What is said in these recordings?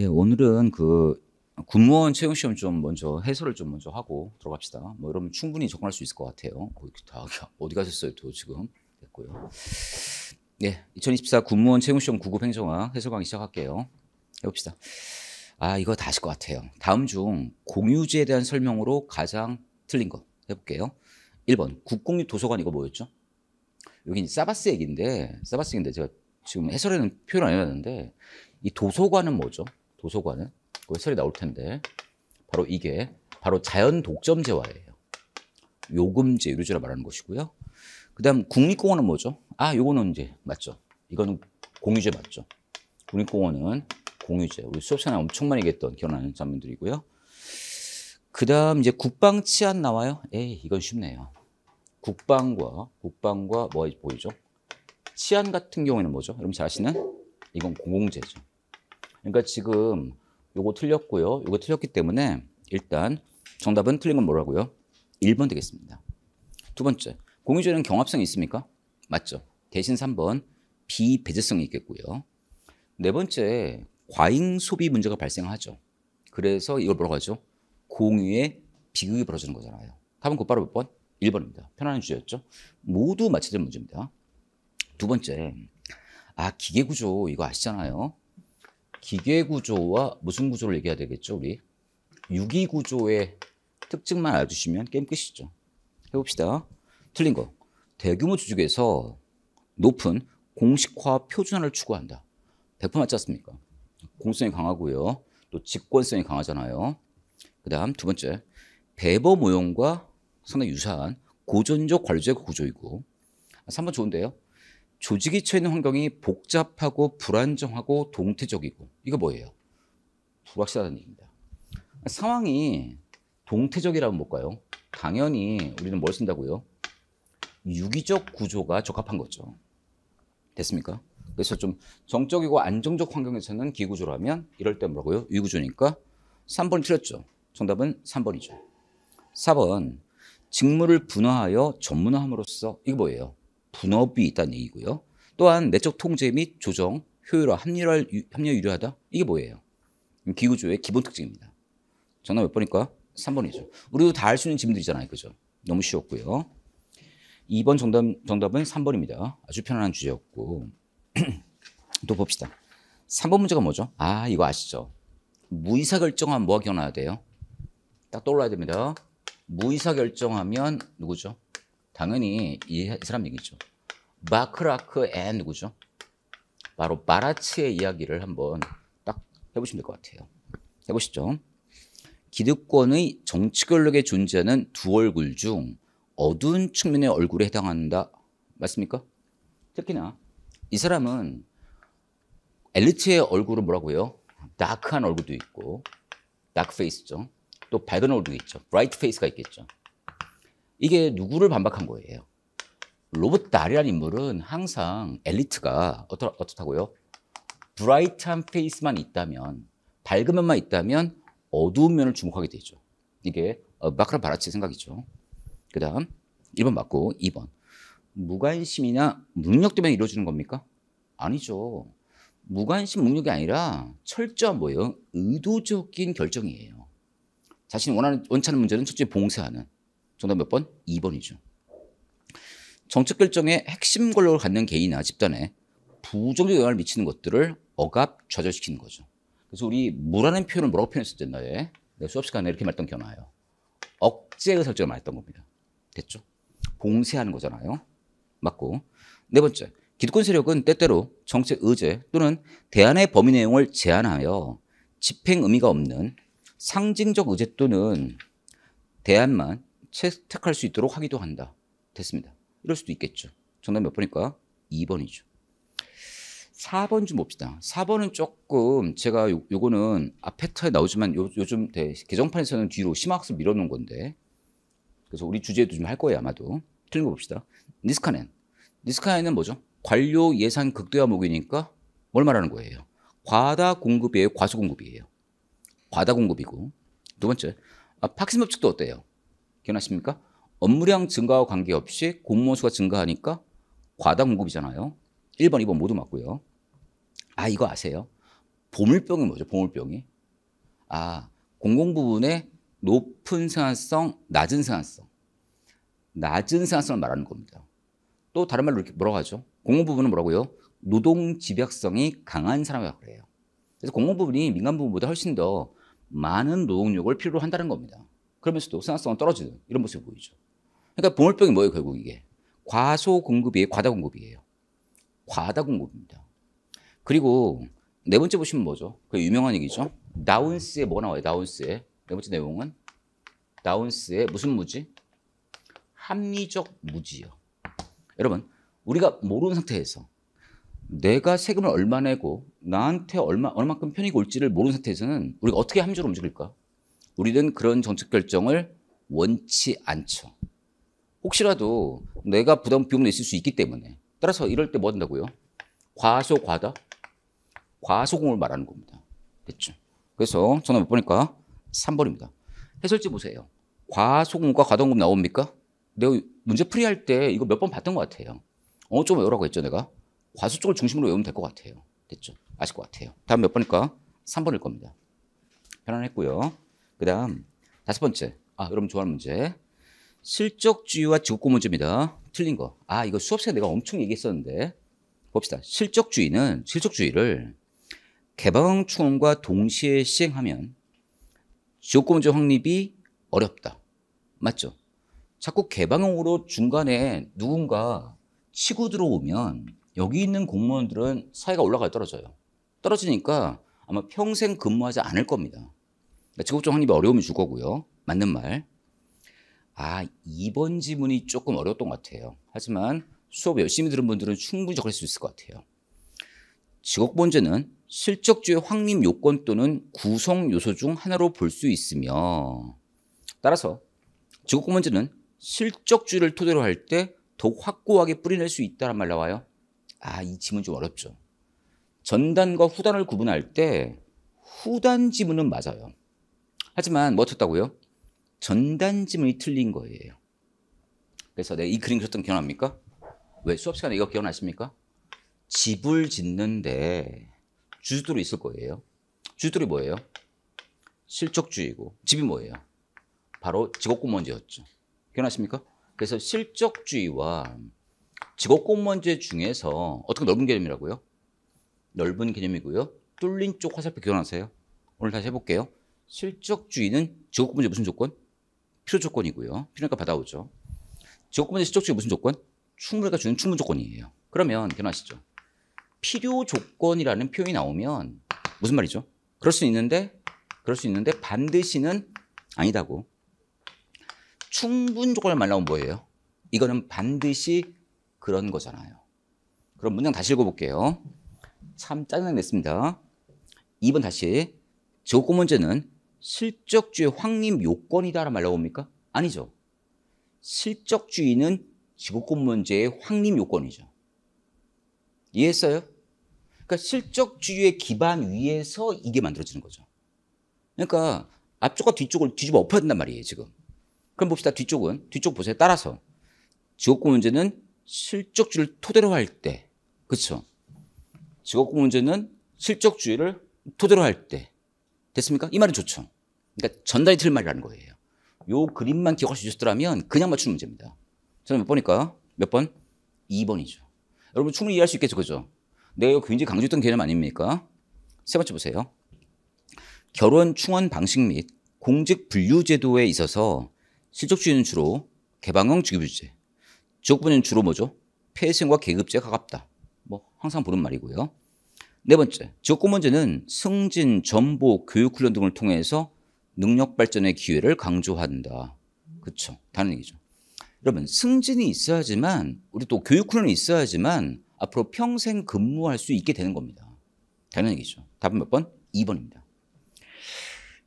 예, 오늘은 그 군무원 채용 시험 좀 먼저 해설을 좀 먼저 하고 들어갑시다. 뭐 이러면 충분히 적응할 수 있을 것 같아요. 뭐 다 어디 가셨어요, 또 지금 됐고요. 예, 2024 군무원 채용 시험 구급 행정화 해설 강의 시작할게요. 해봅시다. 아, 이거 다 아실 것 같아요. 다음 중 공유지에 대한 설명으로 가장 틀린 거 해볼게요. 1번 국공립 도서관 이거 뭐였죠? 여기 사바스 얘기인데 사바스 얘기인데 제가 지금 해설에는 표현 안 해놨는데 이 도서관은 뭐죠? 도서관은 그 해설이 나올 텐데 바로 이게 바로 자연 독점 재화예요. 요금제 유료제라 말하는 것이고요. 그다음 국립공원은 뭐죠? 아, 요거는 이제 맞죠. 이거는 공유제 맞죠. 국립공원은 공유제. 우리 수업 시간에 엄청 많이 얘기했던 기억나는 장면들이고요. 그다음 이제 국방 치안 나와요. 에이, 이건 쉽네요. 국방과 국방과 뭐 보이죠? 치안 같은 경우에는 뭐죠? 여러분 잘 아시는 이건 공공재죠. 그러니까 지금 요거 틀렸고요. 요거 틀렸기 때문에 일단 정답은 틀린 건 뭐라고요? 1번 되겠습니다. 두 번째, 공유주는 경합성이 있습니까? 맞죠. 대신 3번 비배제성이 있겠고요. 네 번째, 과잉 소비 문제가 발생하죠. 그래서 이걸 뭐라고 하죠? 공유의 비극이 벌어지는 거잖아요. 답은 곧바로 몇 번? 1번입니다. 편안한 주제였죠. 모두 맞춰야 될 문제입니다. 두 번째, 아 기계구조 이거 아시잖아요. 기계 구조와 무슨 구조를 얘기해야 되겠죠, 우리? 유기 구조의 특징만 알려주시면 게임 끝이죠. 해봅시다. 틀린 거. 대규모 주식에서 높은 공식화 표준화를 추구한다. 100% 맞지 않습니까? 공성이 강하고요. 또 직권성이 강하잖아요. 그 다음 두 번째. 배버 모형과 상당히 유사한 고전적 관료제 구조이고. 3번 아, 좋은데요. 조직이 처해 있는 환경이 복잡하고 불안정하고 동태적이고 이거 뭐예요? 불확실하다는 얘기입니다. 상황이 동태적이라면 뭘까요? 당연히 우리는 뭘 쓴다고요? 유기적 구조가 적합한 거죠. 됐습니까? 그래서 좀 정적이고 안정적 환경에서는 기구조라면 이럴 때 뭐라고요? 유구조니까 3번 틀렸죠. 정답은 3번이죠. 4번 직무를 분화하여 전문화함으로써 이거 뭐예요? 분업이 있다는 얘기고요. 또한 내적 통제 및 조정, 효율화, 합리화, 합리화 유리하다. 이게 뭐예요? 기구조의 기본 특징입니다. 정답 몇 번일까? 3번이죠. 우리도 다 알 수 있는 질문들이잖아요. 그죠? 너무 쉬웠고요. 2번 정답, 정답은 3번입니다. 아주 편안한 주제였고. 또 봅시다. 3번 문제가 뭐죠? 아, 이거 아시죠? 무의사 결정하면 뭐가 기억나야 돼요? 딱 떠올라야 됩니다. 무의사 결정하면 누구죠? 당연히 이 사람 얘기죠. 마크라크 앤 누구죠? 바로 마라츠의 이야기를 한번 딱 해보시면 될 것 같아요. 해보시죠. 기득권의 정치 권력의 존재는 두 얼굴 중 어두운 측면의 얼굴에 해당한다. 맞습니까? 특히나 이 사람은 엘리트의 얼굴은 뭐라고요? 다크한 얼굴도 있고 다크 페이스죠. 또 밝은 얼굴도 있죠. 브라이트 페이스가 있겠죠. 이게 누구를 반박한 거예요? 로버트 달이라는 인물은 항상 엘리트가 어떻, 어떻다고요? 브라이트한 페이스만 있다면 밝은 면만 있다면 어두운 면을 주목하게 되죠. 이게 어, 마크라 바라치의 생각이죠. 그 다음 1번 맞고 2번 무관심이나 능력 때문에 이루어지는 겁니까? 아니죠. 무관심, 능력이 아니라 철저한 뭐예요? 의도적인 결정이에요. 자신이 원하는, 원치 않은 문제는 첫째 봉쇄하는. 정답 몇 번? 2번이죠. 정책 결정의 핵심 권력을 갖는 개인이나 집단에 부정적 영향을 미치는 것들을 억압, 좌절시키는 거죠. 그래서 우리 무라는 표현을 뭐라고 표현했을 때나에 수업 시간에 이렇게 말했던 견억나요 억제의 설정을 말했던 겁니다. 됐죠? 봉쇄하는 거잖아요. 맞고. 네 번째, 기득권 세력은 때때로 정책 의제 또는 대안의 범위 내용을 제한하여 집행 의미가 없는 상징적 의제 또는 대안만 채택할 수 있도록 하기도 한다. 됐습니다. 이럴 수도 있겠죠. 정답 몇 번일까? 2번이죠. 4번 좀 봅시다. 4번은 조금 제가 요, 요거는 앞에터에 나오지만 요, 요즘 네, 개정판에서는 뒤로 심화학습 밀어놓은 건데 그래서 우리 주제도 좀 할 거예요 아마도. 틀린 거 봅시다. 니스카넨. 니스카넨은 뭐죠? 관료 예산 극대화 목이니까 뭘 말하는 거예요? 과다 공급이에요? 과수 공급이에요? 과다 공급이고 두 번째 아, 팍스업 측도 어때요? 기억나십니까? 업무량 증가와 관계없이 공무원 수가 증가하니까 과다 공급이잖아요. 1번, 2번 모두 맞고요. 아, 이거 아세요? 보물병이 뭐죠? 보물병이. 아, 공공 부분의 높은 생산성, 낮은 생산성. 낮은 생산성을 말하는 겁니다. 또 다른 말로 이렇게 뭐라고 하죠? 공공 부분은 뭐라고요? 노동 집약성이 강한 사람이라고 그래요. 그래서 공공 부분이 민간 부분보다 훨씬 더 많은 노동력을 필요로 한다는 겁니다. 그러면서도 생산성은 떨어지는 이런 모습이 보이죠. 그러니까 보물병이 뭐예요, 결국 이게? 과소 공급이에요, 과다 공급이에요. 과다 공급입니다. 그리고 네 번째 보시면 뭐죠? 그 유명한 얘기죠. 나운스에 뭐 나와요? 나운스에 네 번째 내용은 나운스의 무슨 무지? 합리적 무지요. 여러분, 우리가 모르는 상태에서 내가 세금을 얼마 내고 나한테 얼마 얼마큼 편익 올지를 모르는 상태에서는 우리가 어떻게 함주로 움직일까? 우리는 그런 정책 결정을 원치 않죠. 혹시라도 내가 부담 비용도 있을 수 있기 때문에 따라서 이럴 때 뭐 한다고요? 과소 과다 과소공을 말하는 겁니다. 됐죠? 그래서 저는 몇 번일까? 3번입니다. 해설지 보세요. 과소공과 과동공 나옵니까? 내가 문제 풀이할 때 이거 몇 번 봤던 것 같아요. 어느 쪽 외우라고 했죠, 내가? 과소 쪽을 중심으로 외우면 될 것 같아요. 됐죠? 아실 것 같아요. 다음 몇 번일까? 3번일 겁니다. 편안했고요. 그 다음, 다섯 번째. 아, 여러분 좋아하는 문제. 실적주의와 직업고문주입니다. 틀린 거. 아, 이거 수업 시간 내가 엄청 얘기했었는데. 봅시다. 실적주의는 실적주의를 개방추원과 동시에 시행하면 지옥고문제 확립이 어렵다. 맞죠? 자꾸 개방형으로 중간에 누군가 치고 들어오면 여기 있는 공무원들은 사회가 올라가요, 떨어져요. 떨어지니까 아마 평생 근무하지 않을 겁니다. 그러니까 지옥고문직 확립이 어려움이 줄 거고요. 맞는 말. 아, 2번 지문이 조금 어려웠던 것 같아요. 하지만 수업 열심히 들은 분들은 충분히 적을 수 있을 것 같아요. 직업 번제는 실적주의 확립 요건 또는 구성 요소 중 하나로 볼 수 있으며 따라서 직업 번제는 실적주의를 토대로 할때 더욱 확고하게 뿌리낼 수 있다란 말 나와요. 아, 이 지문 좀 어렵죠. 전단과 후단을 구분할 때 후단 지문은 맞아요. 하지만 뭐 어떻다고요? 전단지문이 틀린 거예요. 그래서 내가 이 그림 그렸던 기억납니까? 왜 수업 시간에 이거 기억나십니까? 집을 짓는데 주주들이 있을 거예요. 주주들이 뭐예요? 실적주의고 집이 뭐예요? 바로 직업공무원제였죠. 기억나십니까? 그래서 실적주의와 직업공무원제 중에서 어떻게 넓은 개념이라고요? 넓은 개념이고요. 뚫린 쪽 화살표 기억나세요? 오늘 다시 해볼게요. 실적주의는 직업공무원제 무슨 조건? 필요 조건이고요. 필요니까 받아오죠. 지역구분의 시적중에 무슨 조건? 충분해가 주는 충분 조건이에요. 그러면 결혼하시죠. 필요 조건이라는 표현이 나오면 무슨 말이죠? 그럴 수 있는데 그럴 수 있는데 반드시는 아니다고. 충분 조건을 말나면 뭐예요? 이거는 반드시 그런 거잖아요. 그럼 문장 다시 읽어볼게요. 참 짜증 냈습니다. 2번 다시. 지역구 문제는 실적주의 확립 요건이다라 말 나옵니까? 아니죠. 실적주의는 직업권 문제의 확립 요건이죠. 이해했어요? 그러니까 실적주의의 기반 위에서 이게 만들어지는 거죠. 그러니까 앞쪽과 뒤쪽을 뒤집어 엎어야 된단 말이에요, 지금. 그럼 봅시다. 뒤쪽은 뒤쪽 보세요. 따라서 직업권 문제는 실적주의를 토대로 할 때, 그렇죠? 직업권 문제는 실적주의를 토대로 할 때, 됐습니까? 이 말은 좋죠. 그러니까 전달이 틀린 말이라는 거예요. 요 그림만 기억할 수 있었더라면 그냥 맞추는 문제입니다. 저는 몇 번일까요? 몇 번? 2번이죠. 여러분 충분히 이해할 수 있겠죠, 그죠? 내가 굉장히 강조했던 개념 아닙니까? 세 번째 보세요. 결혼 충원 방식 및 공직 분류 제도에 있어서 실적주의는 주로 개방형 직급유제 지역분은 주로 뭐죠? 폐생과 계급제에 가깝다. 뭐 항상 보는 말이고요. 네 번째, 지역구 문제는 승진, 전보, 교육 훈련 등을 통해서 능력 발전의 기회를 강조한다. 그렇죠. 다른 얘기죠. 여러분, 승진이 있어야지만 우리 또 교육 훈련이 있어야지만 앞으로 평생 근무할 수 있게 되는 겁니다. 다른 얘기죠. 답은 몇 번? 2번입니다.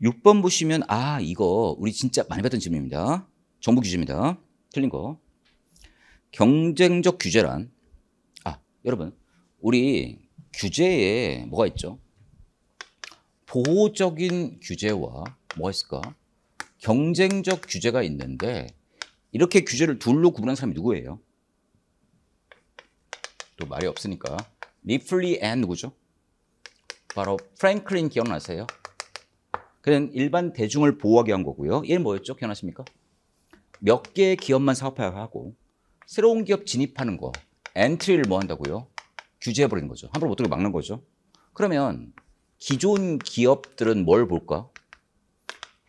6번 보시면 아, 이거 우리 진짜 많이 봤던 질문입니다. 정부 규제입니다. 틀린 거. 경쟁적 규제란 아, 여러분, 우리 규제에 뭐가 있죠? 보호적인 규제와 뭐가 있을까? 경쟁적 규제가 있는데 이렇게 규제를 둘로 구분한 사람이 누구예요? 또 말이 없으니까 리플리 앤 누구죠? 바로 프랭클린 기억나세요? 그는 일반 대중을 보호하게 한 거고요. 얘는 뭐였죠? 기억나십니까? 몇 개의 기업만 사업 하고 새로운 기업 진입하는 거 엔트리를 뭐 한다고요? 규제해버리는 거죠. 함부로 못 들게 막는 거죠. 그러면 기존 기업들은 뭘 볼까?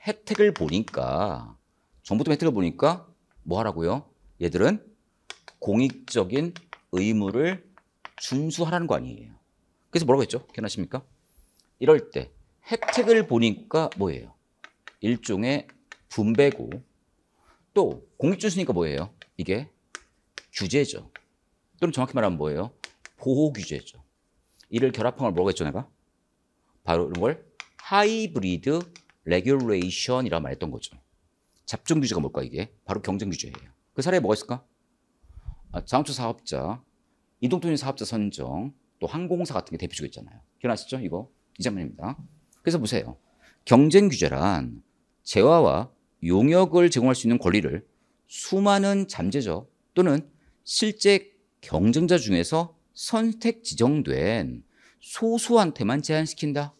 혜택을 보니까 정부 도 혜택을 보니까 뭐 하라고요? 얘들은 공익적인 의무를 준수하라는 거 아니에요. 그래서 뭐라고 했죠? 기억나십니까? 이럴 때 혜택을 보니까 뭐예요? 일종의 분배고 또 공익준수니까 뭐예요? 이게 규제죠. 또는 정확히 말하면 뭐예요? 보호 규제죠. 이를 결합한 걸 뭐라고 했죠, 내가? 바로 이런 걸 하이브리드 레귤레이션이라 말했던 거죠. 잡종 규제가 뭘까 이게? 바로 경쟁 규제예요. 그 사례에 뭐가 있을까? 아, 자동차 사업자, 이동통신 사업자 선정, 또 항공사 같은 게 대표적으로 있잖아요. 기억나시죠? 이거 이 장면입니다. 그래서 보세요. 경쟁 규제란 재화와 용역을 제공할 수 있는 권리를 수많은 잠재적 또는 실제 경쟁자 중에서 선택 지정된 소수한테만 제한시킨다.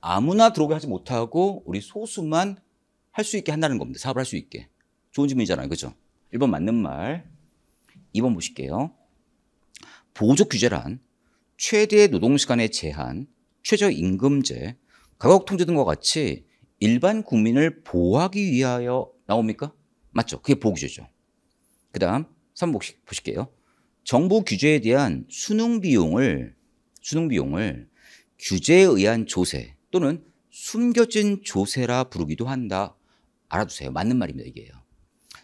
아무나 들어오게 하지 못하고 우리 소수만 할 수 있게 한다는 겁니다. 사업을 할 수 있게. 좋은 질문이잖아요. 그죠? 1번 맞는 말. 2번 보실게요. 보조 규제란 최대 노동시간의 제한, 최저임금제, 가격통제 등과 같이 일반 국민을 보호하기 위하여 나옵니까? 맞죠? 그게 보호규제죠. 그 다음 3번 보실게요. 정부 규제에 대한 수능 비용을 수능 비용을 규제에 의한 조세 또는 숨겨진 조세라 부르기도 한다. 알아두세요. 맞는 말입니다. 이게요.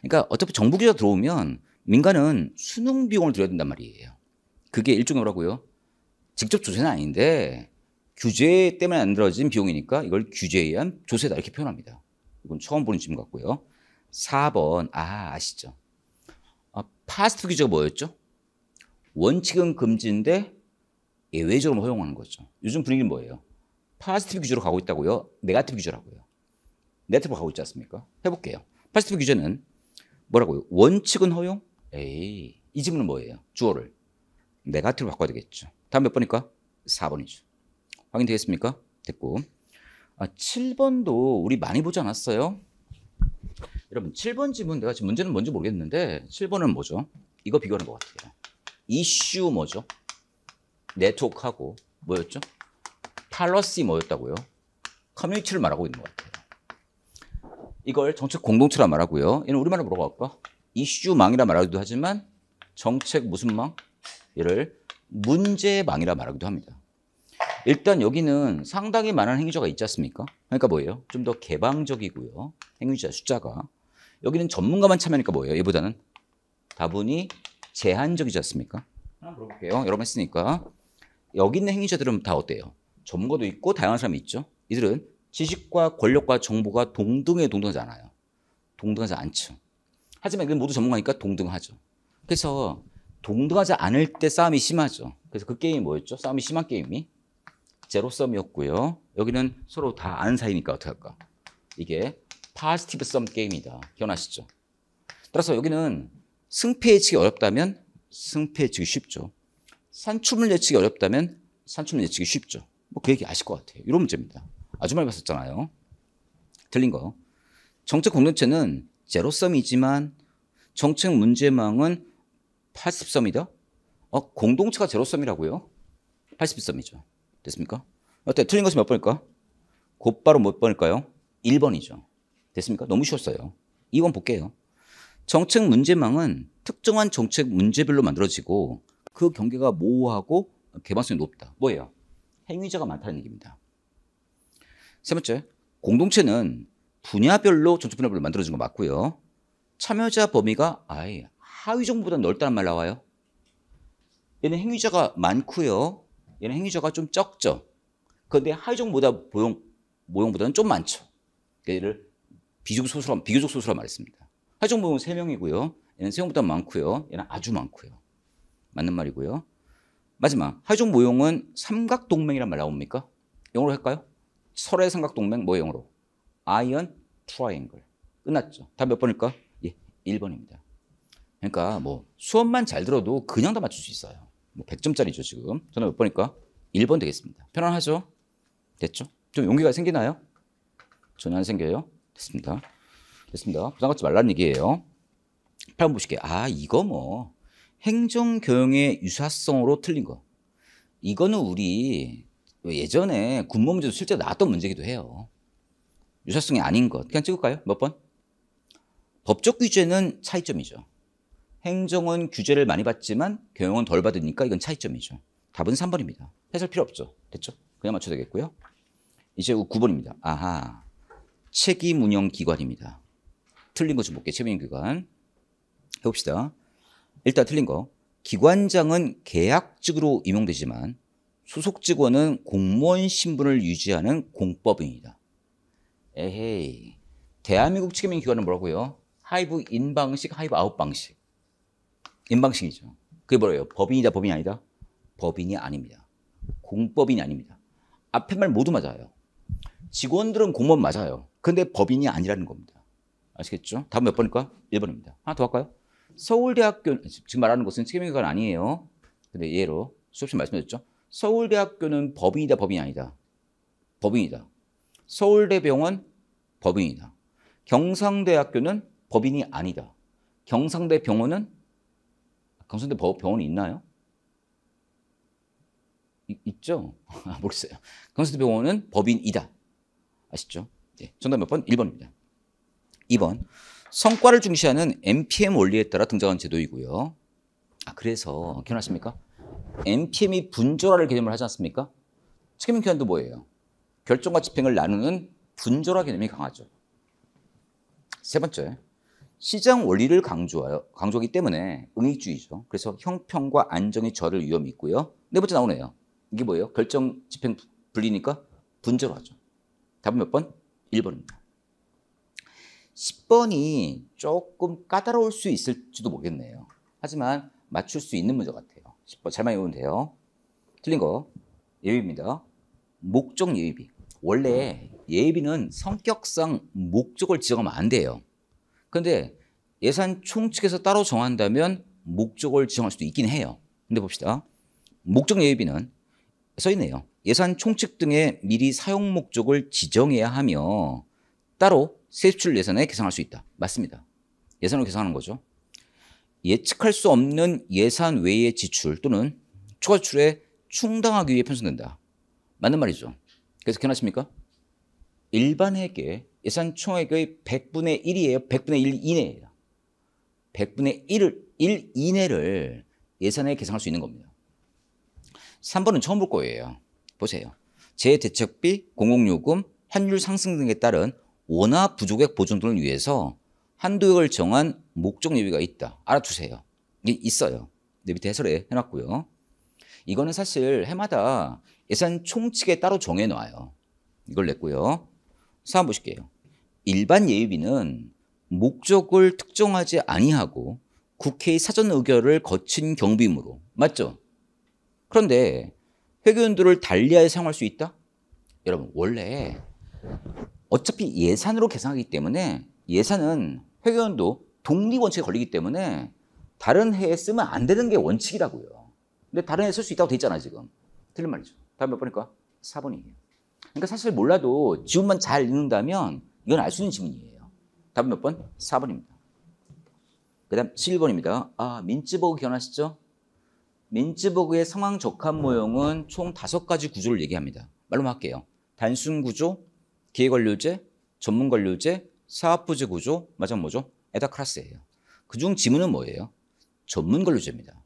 그러니까 어차피 정부 규제 들어오면 민간은 수능 비용을 들여야 된단 말이에요. 그게 일종의 뭐라고요? 직접 조세는 아닌데 규제 때문에 만들어진 비용이니까 이걸 규제에 의한 조세다 이렇게 표현합니다. 이건 처음 보는 질문 같고요. 4번 아 아시죠? 아, 파스트 규제가 뭐였죠? 원칙은 금지인데 예외적으로 뭐 허용하는 거죠. 요즘 분위기는 뭐예요? 파스티브 규제로 가고 있다고요? 네가티브 규제라고요. 네트로 가고 있지 않습니까? 해볼게요. 파스티브 규제는 뭐라고요? 원칙은 허용? 에이, 이 질문은 뭐예요? 주어를. 네가티브로 바꿔야 되겠죠. 다음 몇 번일까? 4번이죠. 확인되겠습니까? 됐고. 아, 7번도 우리 많이 보지 않았어요? 여러분, 7번 질문 내가 지금 문제는 뭔지 모르겠는데, 7번은 뭐죠? 이거 비교하는 것 같아요. 이슈 뭐죠? 네트워크하고 뭐였죠? 팔러시 뭐였다고요? 커뮤니티를 말하고 있는 것 같아요. 이걸 정책 공동체라 말하고요. 이는 우리말로 뭐라고 할까? 이슈망이라 말하기도 하지만 정책 무슨 망? 얘를 문제망이라 말하기도 합니다. 일단 여기는 상당히 많은 행위자가 있지 않습니까? 그러니까 뭐예요? 좀 더 개방적이고요. 행위자 숫자가. 여기는 전문가만 참여하니까 뭐예요? 얘보다는 다분히 제한적이지 않습니까? 하나 물어볼게요. 어, 여러 번 했으니까. 여기 있는 행위자들은 다 어때요? 전문도 있고 다양한 사람이 있죠. 이들은 지식과 권력과 정보가 동등해 동등하지 않아요. 동등하지 않죠. 하지만 이건 모두 전문가니까 동등하죠. 그래서 동등하지 않을 때 싸움이 심하죠. 그래서 그 게임이 뭐였죠? 싸움이 심한 게임이 제로썸이었고요. 여기는 서로 다 아는 사이니까 어떻게 할까? 이게 파스티브썸 게임이다. 기억나시죠? 따라서 여기는 승패 예측이 어렵다면 승패 예측이 쉽죠. 산출물 예측이 어렵다면 산출물 예측이 쉽죠. 뭐 그 얘기 아실 것 같아요. 이런 문제입니다. 아주 많이 봤었잖아요. 틀린 거. 정책 공동체는 제로섬이지만 정책 문제망은 80섬이다? 어, 공동체가 제로섬이라고요? 80섬이죠. 됐습니까? 어때? 틀린 것은 몇 번일까? 곧바로 몇 번일까요? 1번이죠. 됐습니까? 너무 쉬웠어요. 2번 볼게요. 정책 문제망은 특정한 정책 문제별로 만들어지고 그 경계가 모호하고 개방성이 높다. 뭐예요? 행위자가 많다는 얘기입니다. 세 번째, 공동체는 분야별로 정책 분야별로 만들어진 거 맞고요. 참여자 범위가 아예 하위 정보보다 넓다는 말 나와요. 얘는 행위자가 많고요. 얘는 행위자가 좀 적죠. 그런데 하위 정보보다 모형, 모형보다는 좀 많죠. 그러니까 얘를 비중 소수라, 비교적 소수라 말했습니다. 하정복은 3명이고요. 얘는 수용보다 많고요. 얘는 아주 많고요. 맞는 말이고요. 마지막 하중 모형은 삼각 동맹이란 말 나옵니까? 영어로 할까요? 설의 삼각 동맹 뭐 영어로? 아이언 트라이앵글. 끝났죠. 답 몇 번일까? 예, 1번입니다. 그러니까 뭐 수업만 잘 들어도 그냥 다 맞출 수 있어요. 뭐 100점짜리죠, 지금. 저는 몇 번일까? 1번 되겠습니다. 편안하죠? 됐죠? 좀 용기가 생기나요? 전혀 안 생겨요. 됐습니다. 됐습니다. 부담 갖지 말라는 얘기예요. 8번 보실게요. 아, 이거 뭐 행정 교영의 유사성으로 틀린 거. 이거는 우리 예전에 군무 문제도 실제 나왔던 문제기도 해요. 유사성이 아닌 것. 그냥 찍을까요? 몇 번? 법적 규제는 차이점이죠. 행정은 규제를 많이 받지만 교영은덜 받으니까 이건 차이점이죠. 답은 3번입니다. 해설 필요 없죠. 됐죠? 그냥 맞춰야 되겠고요. 이제 9번입니다. 아하. 책임 운영 기관입니다. 틀린 거 좀 볼게요. 최민희 교관. 해봅시다. 일단 틀린 거. 기관장은 계약직으로 임용되지만 소속 직원은 공무원 신분을 유지하는 공법입니다. 에헤이. 대한민국 측임인 기관은 뭐라고요? 하이브 인 방식, 하이브 아웃 방식. 인 방식이죠. 그게 뭐예요? 법인이다, 법인이 아니다? 법인이 아닙니다. 공법인이 아닙니다. 앞에 말 모두 맞아요. 직원들은 공무원 맞아요. 근데 법인이 아니라는 겁니다. 아시겠죠? 답은 몇 번일까? 1번입니다. 하나 더 할까요? 서울대학교 지금 말하는 것은 책임기관 아니에요. 근데 예로 수업시 말씀드렸죠. 서울대학교는 법인이다, 법인이 아니다. 법인이다. 서울대병원 법인이다. 경상대학교는 법인이 아니다. 경상대 병원은 경상대 병원이 있나요? 있, 있죠? 아, 모르겠어요. 경상대 병원은 법인이다. 아시죠? 네, 정답 몇 번? 1번입니다. 2번 성과를 중시하는 NPM 원리에 따라 등장한 제도이고요. 아, 그래서 기억나십니까? NPM이 분절화를 개념을 하지 않습니까? 책임 기한도 뭐예요? 결정과 집행을 나누는 분절화 개념이 강하죠. 세 번째, 시장 원리를 강조하여, 강조하기 때문에 응익주의죠. 그래서 형평과 안정이 저를 위험이 있고요. 네 번째 나오네요. 이게 뭐예요? 결정 집행 분리니까 분절화죠. 답은 몇 번? 1번입니다. 10번이 조금 까다로울 수 있을지도 모르겠네요. 하지만 맞출 수 있는 문제 같아요. 10번 잘만 외우면 돼요. 틀린 거예외입니다 목적 예비. 외 원래 예비는 외 성격상 목적을 지정하면 안 돼요. 그런데 예산 총칙에서 따로 정한다면 목적을 지정할 수도 있긴 해요. 근데 봅시다. 목적 예비는 외써 있네요. 예산 총칙 등의 미리 사용 목적을 지정해야 하며 따로 세출 예산에 계상할 수 있다. 맞습니다. 예산으로 계상하는 거죠. 예측할 수 없는 예산 외의 지출 또는 초과 지출에 충당하기 위해 편성된다. 맞는 말이죠. 그래서 기억나십니까? 일반회계 예산 총액의 100분의 1이에요. 100분의 1이내에요 100분의 1을, 1 이내를 예산에 계상할 수 있는 겁니다. 3번은 처음 볼 거예요. 보세요. 재대책비, 공공요금, 환율 상승 등에 따른 원화 부족액 보존등을 위해서 한도역을 정한 목적 예비가 있다. 알아두세요. 이게 있어요. 내 네 밑에 해설에 해놨고요. 이거는 사실 해마다 예산 총칙에 따로 정해놔요. 이걸 냈고요. 사안 보실게요. 일반 예비비는 목적을 특정하지 아니하고 국회의 사전 의결을 거친 경비무로 맞죠? 그런데 회계연도를 달리하여 사용할 수 있다? 여러분 원래 어차피 예산으로 계산하기 때문에 예산은 회계연도 독립원칙에 걸리기 때문에 다른 해에 쓰면 안 되는 게 원칙이라고요. 근데 다른 해에 쓸 수 있다고 돼 있잖아요, 지금. 틀린 말이죠. 다음 몇 번일까? 4번이에요. 그러니까 사실 몰라도 지문만 잘 읽는다면 이건 알 수 있는 지문이에요. 다음 몇 번? 4번입니다. 그 다음 7번입니다. 아, 민츠버그 기억나시죠? 민츠버그의 상황 적합 모형은 총5 가지 구조를 얘기합니다. 말로만 할게요. 단순 구조, 기획관료제, 전문관료제, 사업부제 구조, 맞아 뭐죠? 에다크라스예요 그중 지문은 뭐예요? 전문관료제입니다.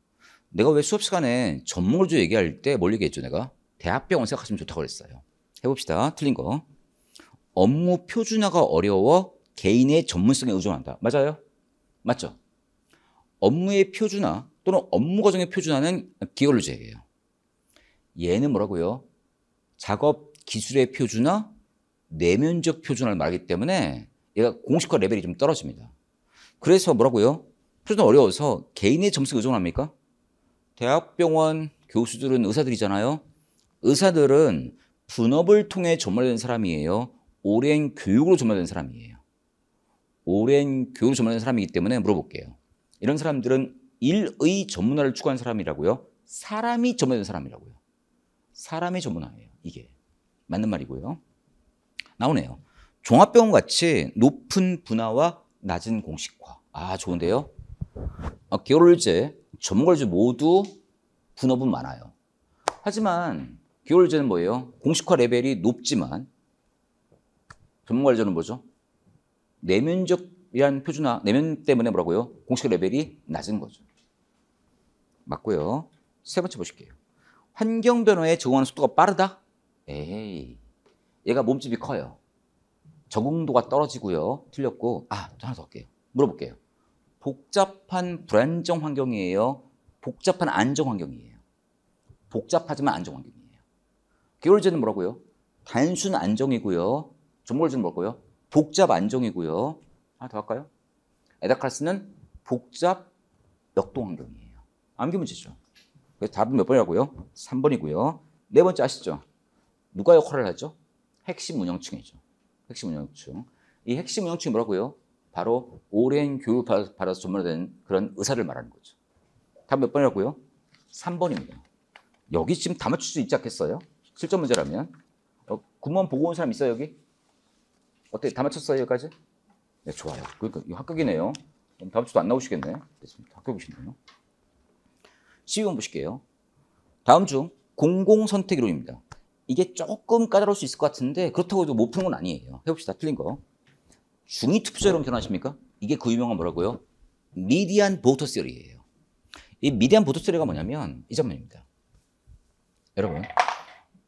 내가 왜 수업 시간에 전문관료제 얘기할 때 뭘 얘기했죠, 내가? 대학병원 생각하시면 좋다고 그랬어요. 해봅시다. 틀린 거. 업무 표준화가 어려워 개인의 전문성에 의존한다. 맞아요? 맞죠? 업무의 표준화 또는 업무 과정의 표준화는 기관료제예요. 얘는 뭐라고요? 작업 기술의 표준화, 내면적 표준을 말하기 때문에 얘가 공식화 레벨이 좀 떨어집니다. 그래서 뭐라고요? 표준 어려워서 개인의 점수에 의존합니까? 대학병원 교수들은 의사들이잖아요. 의사들은 분업을 통해 전문화된 사람이에요. 오랜 교육으로 전문화된 사람이에요. 오랜 교육으로 전문화된 사람이기 때문에 물어볼게요. 이런 사람들은 일의 전문화를 추구한 사람이라고요. 사람이 전문화된 사람이라고요. 사람의 전문화예요. 이게 맞는 말이고요. 나오네요. 종합병원 같이 높은 분화와 낮은 공식화. 아, 좋은데요? 아, 기울제, 전문가주 모두 분업은 많아요. 하지만 겨울제는 뭐예요? 공식화 레벨이 높지만 전문가주는 뭐죠? 내면적이란 표준화, 내면 때문에 뭐라고요? 공식화 레벨이 낮은 거죠. 맞고요. 세 번째 보실게요. 환경 변화에 적응하는 속도가 빠르다? 에이. 얘가 몸집이 커요. 적응도가 떨어지고요. 틀렸고, 아, 하나 더 할게요. 물어볼게요. 복잡한 불안정 환경이에요. 복잡한 안정 환경이에요. 복잡하지만 안정 환경이에요. 게을제는 뭐라고요? 단순 안정이고요. 존골제는 뭐고요? 복잡 안정이고요. 하나 더 할까요? 에다칼스는 복잡 역동 환경이에요. 암기 문제죠. 답은 몇 번이라고요? 3번이고요. 네 번째 아시죠? 누가 역할을 하죠? 핵심 운영층이죠. 핵심 운영층. 이 핵심 운영층이 뭐라고요? 바로 오랜 교육 받아서 전문화된 그런 의사를 말하는 거죠. 답몇 번이라고요? 3번입니다. 여기 지금 다 맞출 수 있지 않겠어요? 실전 문제라면. 어, 군무원 보고 온 사람 있어요, 여기? 어떻게다 맞췄어요, 여기까지? 네, 좋아요. 그러니까 이거 합격이네요. 그럼 다음 주도 안 나오시겠네. 됐습니다. 합격이시네요. 12번 보실게요. 다음 중 공공선택이론입니다. 이게 조금 까다로울 수 있을 것 같은데 그렇다고 해도 못 푸는 건 아니에요. 해봅시다. 틀린 거. 중위 투표자 여러분 결혼하십니까? 이게 그 유명한 뭐라고요? 미디안 보터 세리예요. 이 미디안 보터 세리가 뭐냐면 이 장면입니다. 여러분,